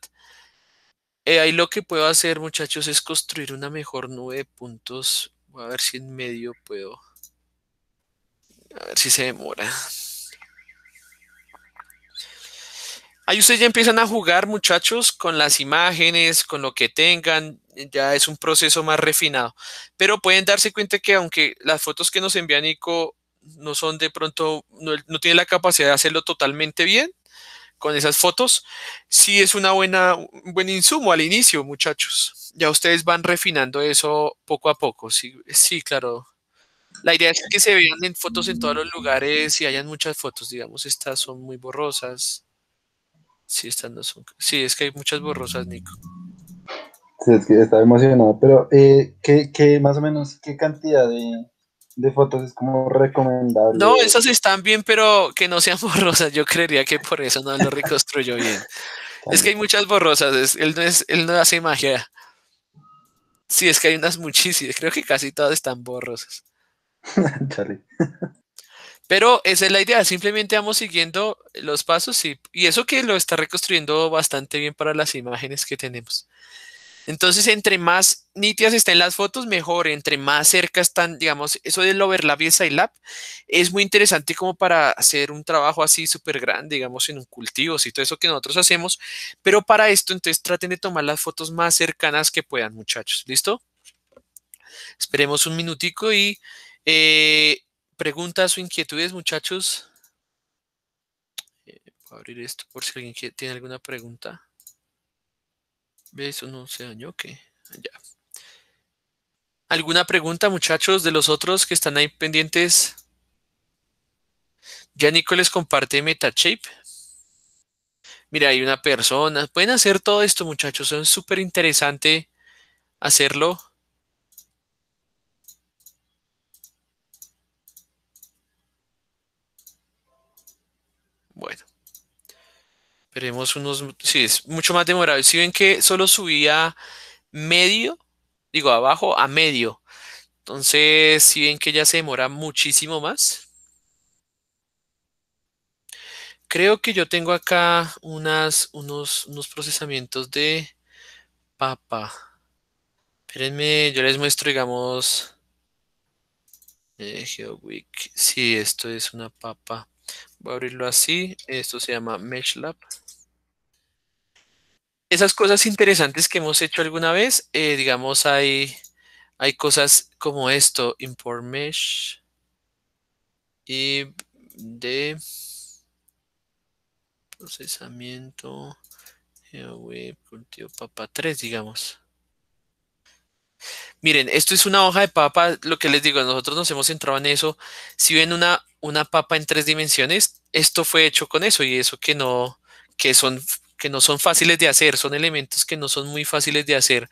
Eh, ahí lo que puedo hacer, muchachos, es construir una mejor nube de puntos. Voy a ver si en medio puedo... A ver si se demora. Ahí ustedes ya empiezan a jugar, muchachos, con las imágenes, con lo que tengan, ya es un proceso más refinado. Pero pueden darse cuenta que aunque las fotos que nos envía Nico no son de pronto, no, tiene la capacidad de hacerlo totalmente bien, con esas fotos, sí es una buena, un buen insumo al inicio, muchachos. Ya ustedes van refinando eso poco a poco. Sí, sí, claro. La idea es que se vean fotos en todos los lugares y hayan muchas fotos, digamos, estas son muy borrosas. Sí, es que hay muchas borrosas, Nico. Sí, es que estaba emocionado. Pero, eh, ¿qué, más o menos, qué cantidad de, de, fotos es como recomendable? No, esas están bien, pero que no sean [LAUGHS] borrosas. Yo creería que por eso no lo reconstruyó bien. es que hay muchas borrosas. él, no hace magia. Sí, es que hay unas muchísimas. Creo que casi todas están borrosas. [LAUGHS] Pero esa es la idea, simplemente vamos siguiendo los pasos y, eso que lo está reconstruyendo bastante bien para las imágenes que tenemos. Entonces, entre más nítidas estén las fotos, mejor, entre más cerca están, digamos, eso del overlap y el lab. es muy interesante como para hacer un trabajo así súper grande, digamos, en un cultivo, si todo eso que nosotros hacemos, pero para esto, entonces traten de tomar las fotos más cercanas que puedan, muchachos, ¿listo? Esperemos un minutico y... Eh, preguntas o inquietudes, muchachos. Eh, voy a abrir esto por si alguien tiene alguna pregunta. ¿Ve eso no se dañó? Ah, ya. ¿Alguna pregunta, muchachos, de los otros que están ahí pendientes? Ya Nico les comparte MetaShape. Mira, hay una persona. Pueden hacer todo esto, muchachos. Es súper interesante hacerlo. Bueno. esperemos unos... Sí, es mucho más demorado. Si ven que solo subía medio, digo abajo, a medio. Entonces, si ven que ya se demora muchísimo más. Creo que yo tengo acá unas, unos, unos procesamientos de papa. Espérenme, yo les muestro, digamos... Eh, Sí, esto es una papa abrirlo así. Esto se llama MeshLab. Esas cosas interesantes que hemos hecho alguna vez, eh, digamos, hay, hay cosas como esto, import mesh y de procesamiento eh, web cultivo papa 3, digamos. Miren, esto es una hoja de papa, lo que les digo, nosotros nos hemos centrado en eso. Si ven una, una papa en tres dimensiones, esto fue hecho con eso y eso que no, que son, que no son fáciles de hacer, son elementos que no son muy fáciles de hacer.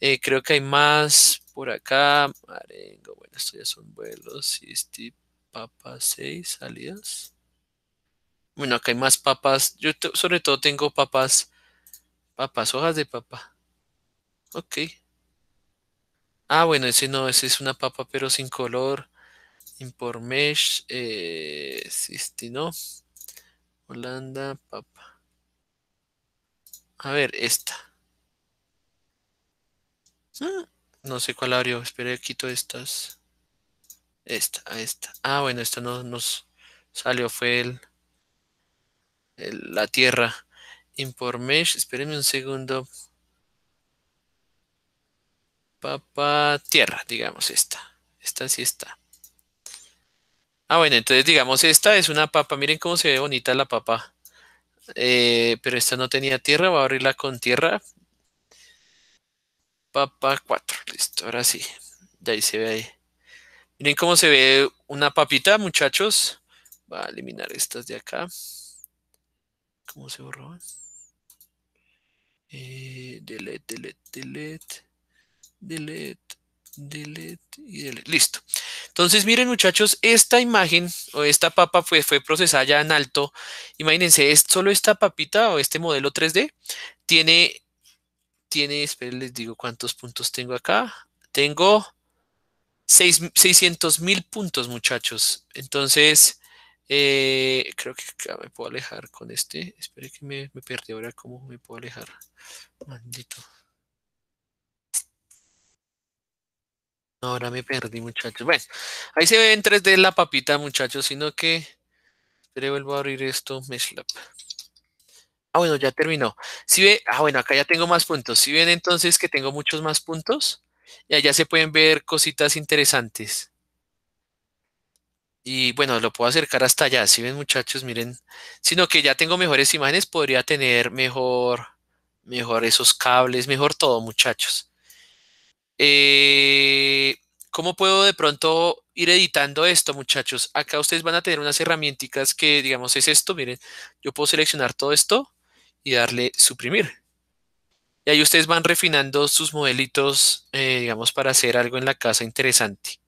Eh, creo que hay más por acá. bueno, estos ya son vuelos. Este, papa 6, salidas. Bueno, acá hay más papas. Yo sobre todo tengo papas, papas, hojas de papa. Ok. Ah, bueno, ese no, ese es una papa pero sin color. Informesh eh, Sistino. Holanda, papa. A ver, esta. Ah, no sé cuál abrió. Esperé, quito estas. Esta, esta. Ah, bueno, esta no nos salió. Fue el, la tierra. Mesh, Espérenme un segundo. Papa tierra, digamos esta. Esta sí está. Ah, bueno, entonces digamos, esta es una papa. Miren cómo se ve bonita la papa. Eh, pero esta no tenía tierra, voy a abrirla con tierra. Papa 4, listo, ahora sí. De ahí se ve ahí. Miren cómo se ve una papita, muchachos. Voy a eliminar estas de acá. ¿Cómo se borró? Eh, delete, delete, delete, delete delete y e Listo. Entonces, miren muchachos, esta imagen o esta papa fue, fue procesada ya en alto. Imagínense, solo esta papita o este modelo 3D tiene, tiene, esperen, les digo cuántos puntos tengo acá. Tengo 6, 600 mil puntos, muchachos. Entonces, eh, creo que me puedo alejar con este. esperen que me, me perdí ahora cómo me puedo alejar. Maldito. Ahora me perdí, muchachos. Bueno, ahí se ven en 3D la papita, muchachos, sino que... Pero vuelvo a abrir esto, Meshlab. Ah, bueno, ya terminó. Si ve, ah, bueno, acá ya tengo más puntos. Si ven entonces que tengo muchos más puntos, y allá se pueden ver cositas interesantes. Y bueno, lo puedo acercar hasta allá. Si ven, muchachos, miren. Sino que ya tengo mejores imágenes, podría tener mejor, mejor esos cables, mejor todo, muchachos. Eh, ¿Cómo puedo de pronto ir editando esto, muchachos? Acá ustedes van a tener unas herramientas que, digamos, es esto. Miren, yo puedo seleccionar todo esto y darle suprimir. Y ahí ustedes van refinando sus modelitos, eh, digamos, para hacer algo en la casa interesante.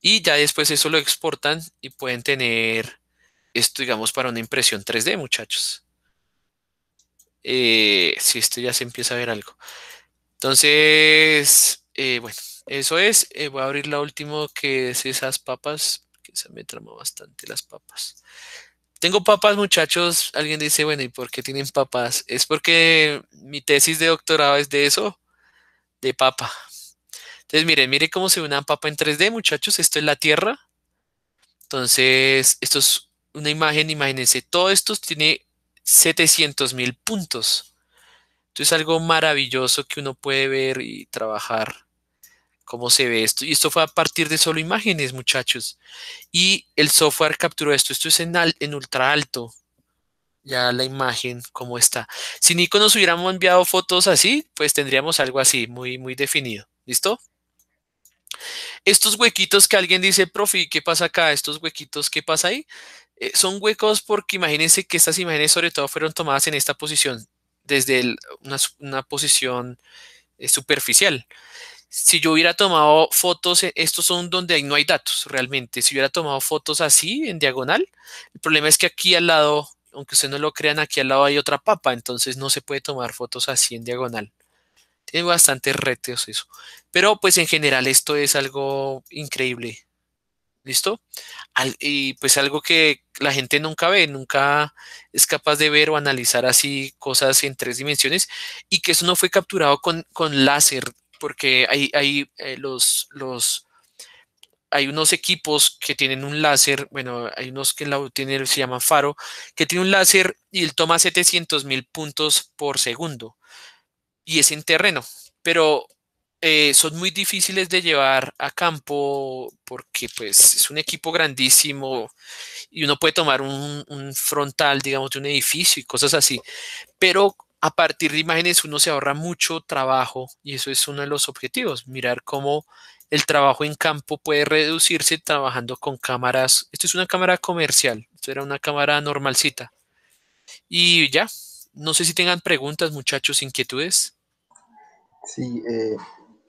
Y ya después eso lo exportan y pueden tener esto, digamos, para una impresión 3D, muchachos. Eh, si esto ya se empieza a ver algo. Entonces, eh, bueno, eso es. Eh, voy a abrir la última que es esas papas, que se me trama bastante las papas. Tengo papas, muchachos. Alguien dice, bueno, ¿y por qué tienen papas? Es porque mi tesis de doctorado es de eso, de papa. Entonces, miren, miren cómo se unan una papa en 3D, muchachos. Esto es la Tierra. Entonces, esto es una imagen, imagínense. Todo esto tiene 700 mil puntos es algo maravilloso que uno puede ver y trabajar cómo se ve esto. Y esto fue a partir de solo imágenes, muchachos. Y el software capturó esto. Esto es en, en ultra alto. Ya la imagen, cómo está. Si Nico nos hubiéramos enviado fotos así, pues tendríamos algo así, muy, muy definido. ¿Listo? Estos huequitos que alguien dice, profe, ¿qué pasa acá? Estos huequitos, ¿qué pasa ahí? Eh, son huecos porque imagínense que estas imágenes sobre todo fueron tomadas en esta posición desde una, posición eh, superficial. Si yo hubiera tomado fotos, eh, estos son donde no hay datos realmente. Si hubiera tomado fotos así, en diagonal, el problema es que aquí al lado, aunque ustedes no lo crean, aquí al lado hay otra papa, entonces no se puede tomar fotos así en diagonal. Tiene bastantes retos eso. Pero pues en general esto es algo increíble. ¿Listo? y pues algo que la gente nunca ve, nunca es capaz de ver o analizar así cosas en tres dimensiones y que eso no fue capturado con, láser, porque hay, eh, los, los, hay unos equipos que tienen un láser, bueno, hay unos que se llaman Faro, que tiene un láser y él toma 700 mil puntos por segundo y es en terreno, pero eh, son muy difíciles de llevar a campo porque pues es un equipo grandísimo y uno puede tomar un, un, frontal, digamos, de un edificio y cosas así. Pero a partir de imágenes uno se ahorra mucho trabajo y eso es uno de los objetivos, mirar cómo el trabajo en campo puede reducirse trabajando con cámaras. Esto es una cámara comercial, esto era una cámara normalcita. Y ya, no sé si tengan preguntas, muchachos, inquietudes. Sí, eh,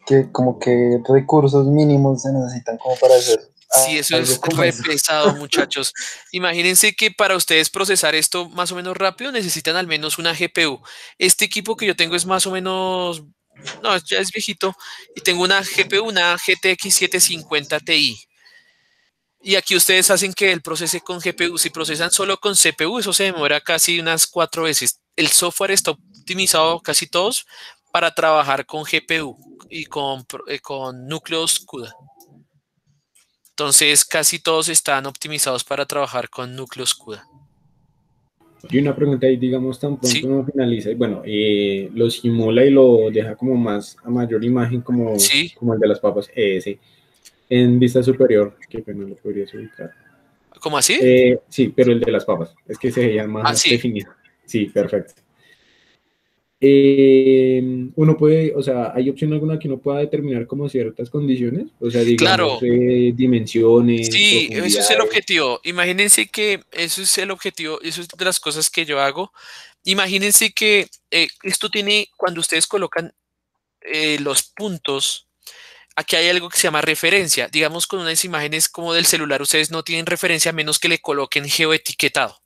que como que recursos mínimos se necesitan como para hacer. Sí, ah, eso es muy pesado, [LAUGHS] muchachos. Imagínense que para ustedes procesar esto más o menos rápido necesitan al menos una GPU. Este equipo que yo tengo es más o menos, no, ya es viejito, y tengo una GPU, una GTX 750 Ti. Y aquí ustedes hacen que el procese con GPU. Si procesan solo con CPU, eso se demora casi unas cuatro veces. El software está optimizado casi todos para trabajar con GPU y con, eh, núcleos CUDA. Entonces, casi todos están optimizados para trabajar con núcleos CUDA. Y una pregunta ahí, digamos, tan pronto no finaliza, bueno, eh, lo simula y lo deja como más a mayor imagen, como, como el de las papas, ese, en vista superior, que bueno lo podrías ubicar. ¿Cómo así? Eh, sí, pero el de las papas, es que se veía más ah, definido. Sí, perfecto. Eh, uno puede, o sea, hay opción alguna que uno pueda determinar como ciertas condiciones, o sea, digamos, eh, dimensiones. Sí, eso es el objetivo. Imagínense que eso es el objetivo, eso es de las cosas que yo hago. Imagínense que eh, esto tiene, cuando ustedes colocan los puntos, aquí hay algo que se llama referencia. Digamos, con unas imágenes como del celular, ustedes no tienen referencia a menos que le coloquen geoetiquetado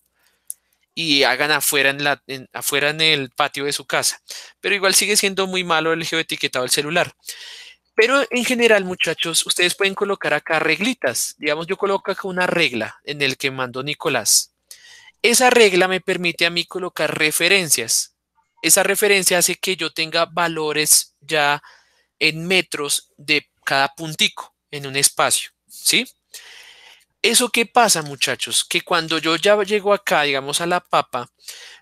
y hagan afuera en, la, afuera en el patio de su casa. Pero igual sigue siendo muy malo el geoetiquetado del celular. Pero en general, muchachos, ustedes pueden colocar acá reglitas. Digamos, yo coloco acá una regla en el que mandó Nicolás. Esa regla me permite a mí colocar referencias. Esa referencia hace que yo tenga valores ya en metros de cada puntico en un espacio, ¿sí? ¿Eso qué pasa, muchachos? Que cuando yo ya llego acá, digamos, a la papa,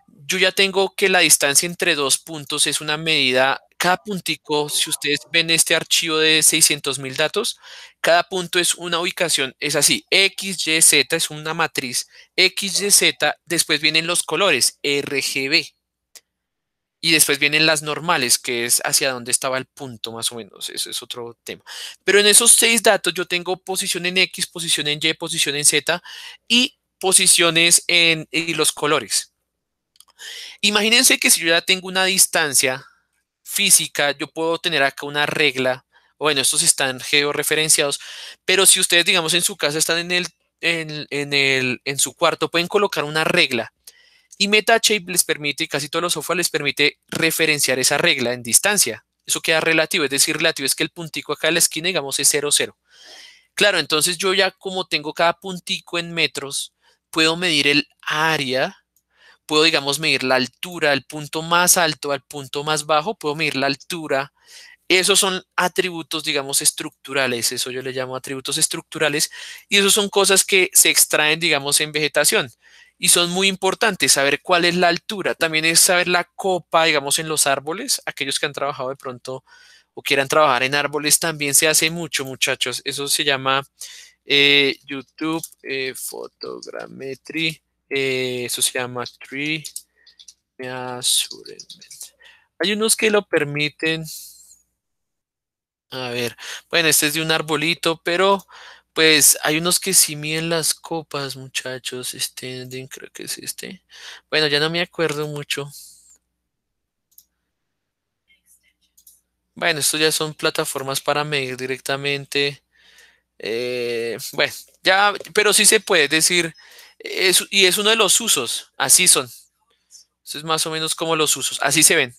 yo ya tengo que la distancia entre dos puntos es una medida, cada puntico, si ustedes ven este archivo de 600 mil datos, cada punto es una ubicación, es así, X, Y, Z es una matriz, X, Y, Z, después vienen los colores, RGB. Y después vienen las normales, que es hacia dónde estaba el punto más o menos. Eso es otro tema. Pero en esos seis datos yo tengo posición en X, posición en Y, posición en Z y posiciones en los colores. Imagínense que si yo ya tengo una distancia física, yo puedo tener acá una regla. Bueno, estos están georreferenciados, pero si ustedes, digamos, en su casa están en el el, en, su cuarto pueden colocar una regla y MetaShape les permite, casi todos los software les permite referenciar esa regla en distancia. Eso queda relativo, es decir, relativo es que el puntico acá en la esquina, digamos, es 0, 0. Claro, entonces yo ya como tengo cada puntico en metros, puedo medir el área, puedo, digamos, medir la altura, el punto más alto al punto más bajo, puedo medir la altura. Esos son atributos, digamos, estructurales, eso yo le llamo atributos estructurales, y esos son cosas que se extraen, digamos, en vegetación y son muy importantes. Saber cuál es la altura, también es saber la copa, digamos, en los árboles. Aquellos que han trabajado de pronto o quieran trabajar en árboles también se hace mucho, muchachos. Eso se llama eh, YouTube eh, eh, eso se llama Tree Hay unos que lo permiten. A ver, bueno, este es de un arbolito, pero pues hay unos que sí las copas, muchachos. Este, creo que es este. Bueno, ya no me acuerdo mucho. Bueno, estos ya son plataformas para medir directamente. Eh, bueno, ya, pero sí se puede decir, y es uno de los usos, así son. es más o menos como los usos, así se ven.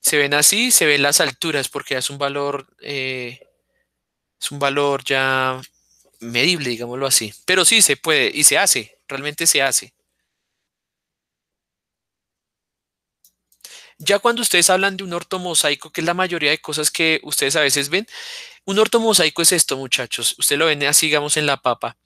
Se ven así, se ven las alturas, porque es un valor eh, es un valor ya medible, digámoslo así. Pero sí se puede y se hace, realmente se hace. Ya cuando ustedes hablan de un ortomosaico, que es la mayoría de cosas que ustedes a veces ven, un ortomosaico es esto, muchachos. Usted lo ven así, digamos, en la papa.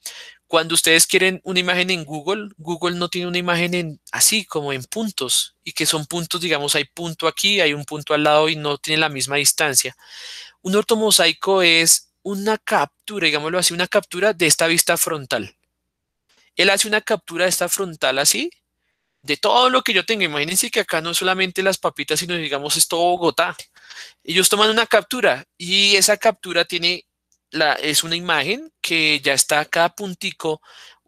Cuando ustedes quieren una imagen en Google, Google no tiene una imagen en, así como en puntos, y que son puntos, digamos, hay punto aquí, hay un punto al lado y no tiene la misma distancia. Un ortomosaico es una captura, digámoslo así, una captura de esta vista frontal. Él hace una captura de esta frontal así, de todo lo que yo tengo. Imagínense que acá no solamente las papitas, sino digamos es todo Bogotá. Ellos toman una captura y esa captura tiene la, es una imagen que ya está cada puntico,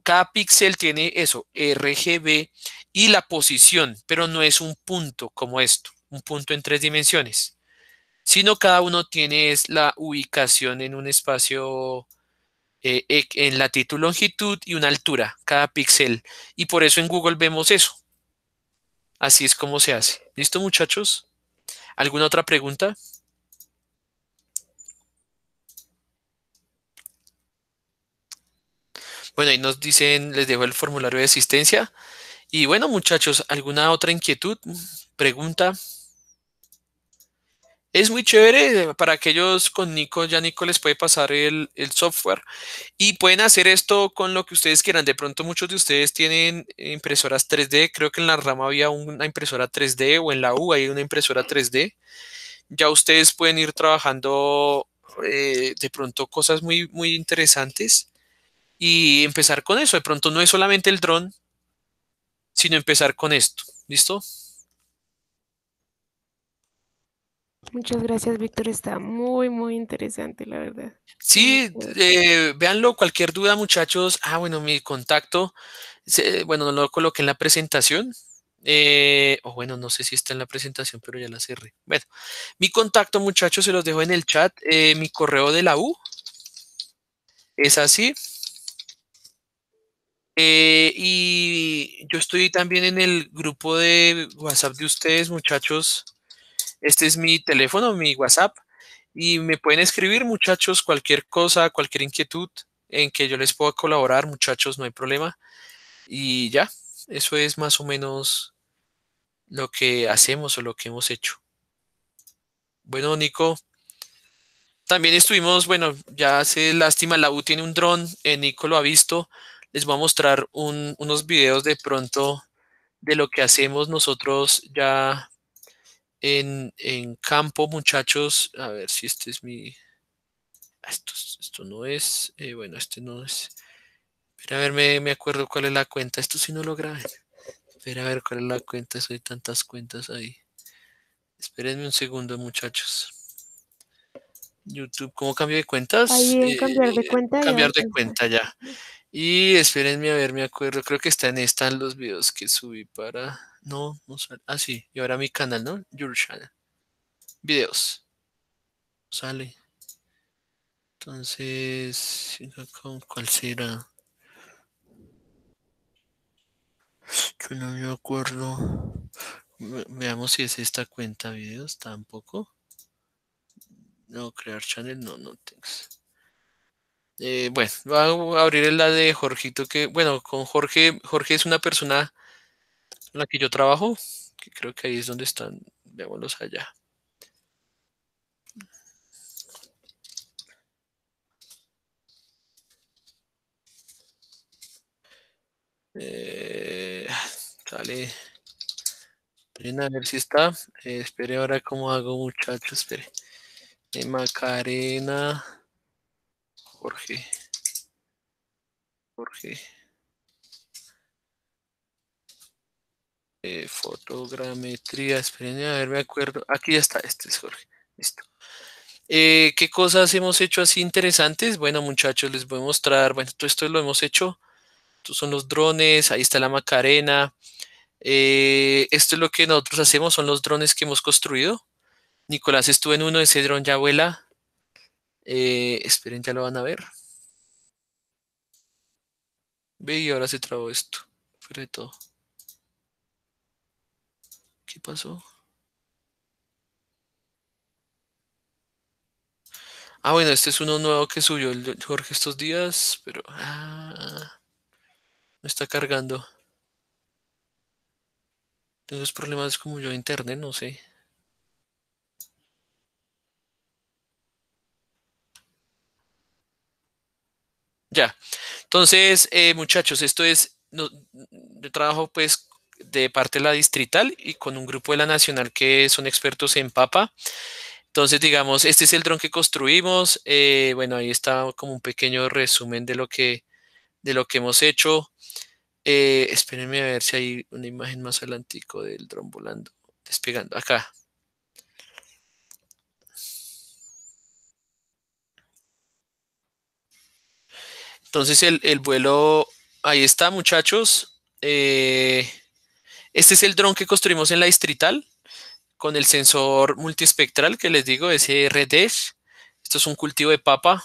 cada píxel tiene eso, RGB y la posición, pero no es un punto como esto, un punto en tres dimensiones sino cada uno tiene la ubicación en un espacio eh, en latitud, longitud y una altura, cada píxel. Y por eso en Google vemos eso. Así es como se hace. ¿Listo, muchachos? ¿Alguna otra pregunta? Bueno, ahí nos dicen, les dejo el formulario de asistencia. Y bueno, muchachos, ¿alguna otra inquietud, pregunta? Es muy chévere eh, para aquellos con Nico, ya Nico les puede pasar el, software y pueden hacer esto con lo que ustedes quieran. De pronto muchos de ustedes tienen impresoras 3D, creo que en la rama había una impresora 3D o en la U hay una impresora 3D. Ya ustedes pueden ir trabajando eh, de pronto cosas muy, muy interesantes y empezar con eso. De pronto no es solamente el dron, sino empezar con esto. ¿Listo? Muchas gracias, Víctor. Está muy, muy interesante, la verdad. Sí, eh, véanlo. Cualquier duda, muchachos. Ah, bueno, mi contacto. Bueno, lo coloqué en la presentación. Eh, o bueno, no sé si está en la presentación, pero ya la cerré. Bueno, mi contacto, muchachos, se los dejo en el chat. Eh, mi correo de la U es así. Eh, y yo estoy también en el grupo de WhatsApp de ustedes, muchachos. Este es mi teléfono, mi WhatsApp, y me pueden escribir, muchachos, cualquier cosa, cualquier inquietud en que yo les pueda colaborar, muchachos, no hay problema. Y ya, eso es más o menos lo que hacemos o lo que hemos hecho. Bueno, Nico, también estuvimos, bueno, ya hace lástima, la U tiene un dron, eh, Nico lo ha visto, les voy a mostrar unos videos de pronto de lo que hacemos nosotros ya en, campo, muchachos. A ver si este es mi. Ah, esto, no es. Eh, bueno, este no es. Espera, a ver, me, acuerdo cuál es la cuenta. Esto sí no lo grabé. Espera, a ver cuál es la cuenta. Soy tantas cuentas ahí. Espérenme un segundo, muchachos. YouTube, ¿cómo cambio de cuentas? Ahí, eh, cambiar de eh, cuenta. Cambiar de cuenta ya. Y espérenme a ver, me acuerdo. Creo que está en están los videos que subí para. No, no sale. Ah, sí. Y ahora mi canal, ¿no? Your channel. Videos. Sale. Entonces, con será? Yo no me acuerdo. Veamos si es esta cuenta videos. Tampoco. No, crear channel, no, no tengo. Eh, bueno, voy a abrir la de Jorgito que, bueno, con Jorge, Jorge es una persona la que yo trabajo, que creo que ahí es donde están, veámoslos allá. Eh, sale. A ver si está. Eh, espere ahora cómo hago, muchachos. Espere. Eh, Macarena. Jorge. Jorge. fotogrametría, experiencia, a ver, me acuerdo. Aquí ya está, este es Jorge. Listo. Eh, ¿Qué cosas hemos hecho así interesantes? Bueno, muchachos, les voy a mostrar. Bueno, todo esto lo hemos hecho. Estos son los drones, ahí está la Macarena. Eh, esto es lo que nosotros hacemos, son los drones que hemos construido. Nicolás estuvo en uno, de ese dron ya vuela. Eh, esperen, ya lo van a ver. Ve y ahora se trabó esto, fuera de todo. ¿Qué pasó? Ah, bueno, este es uno nuevo que suyo el Jorge estos días, pero... Ah, no está cargando. Tengo los problemas como yo de internet, no sé. Ya. Entonces, eh, muchachos, esto es... de trabajo pues de parte de la distrital y con un grupo de la nacional que son expertos en papa. Entonces, digamos, este es el dron que construimos. Eh, bueno, ahí está como un pequeño resumen de lo que, de lo que hemos hecho. Eh, espérenme a ver si hay una imagen más adelantico del dron volando, despegando. Acá. Entonces el, el vuelo, ahí está muchachos. Eh, este es el dron que construimos en la distrital con el sensor multispectral que les digo, ese RDF. Esto es un cultivo de papa.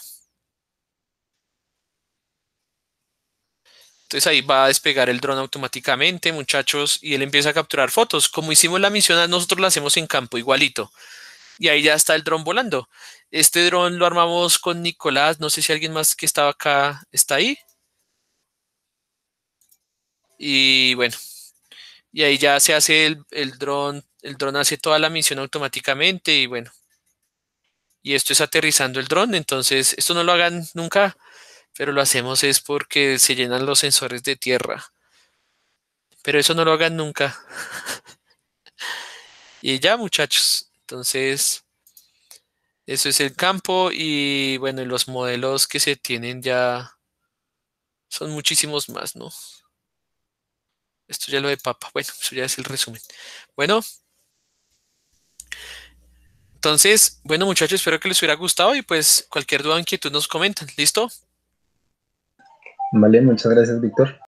Entonces ahí va a despegar el dron automáticamente, muchachos, y él empieza a capturar fotos. Como hicimos la misión, nosotros la hacemos en campo igualito. Y ahí ya está el dron volando. Este dron lo armamos con Nicolás. No sé si alguien más que estaba acá está ahí. Y bueno, y ahí ya se hace el, el dron, el dron hace toda la misión automáticamente y bueno. Y esto es aterrizando el dron, entonces esto no lo hagan nunca, pero lo hacemos es porque se llenan los sensores de tierra. Pero eso no lo hagan nunca. [LAUGHS] y ya muchachos, entonces eso es el campo y bueno, los modelos que se tienen ya son muchísimos más, ¿no? Esto ya lo de papa. Bueno, eso ya es el resumen. Bueno. Entonces, bueno muchachos, espero que les hubiera gustado y pues cualquier duda o inquietud nos comentan. ¿Listo? Vale, muchas gracias, Víctor.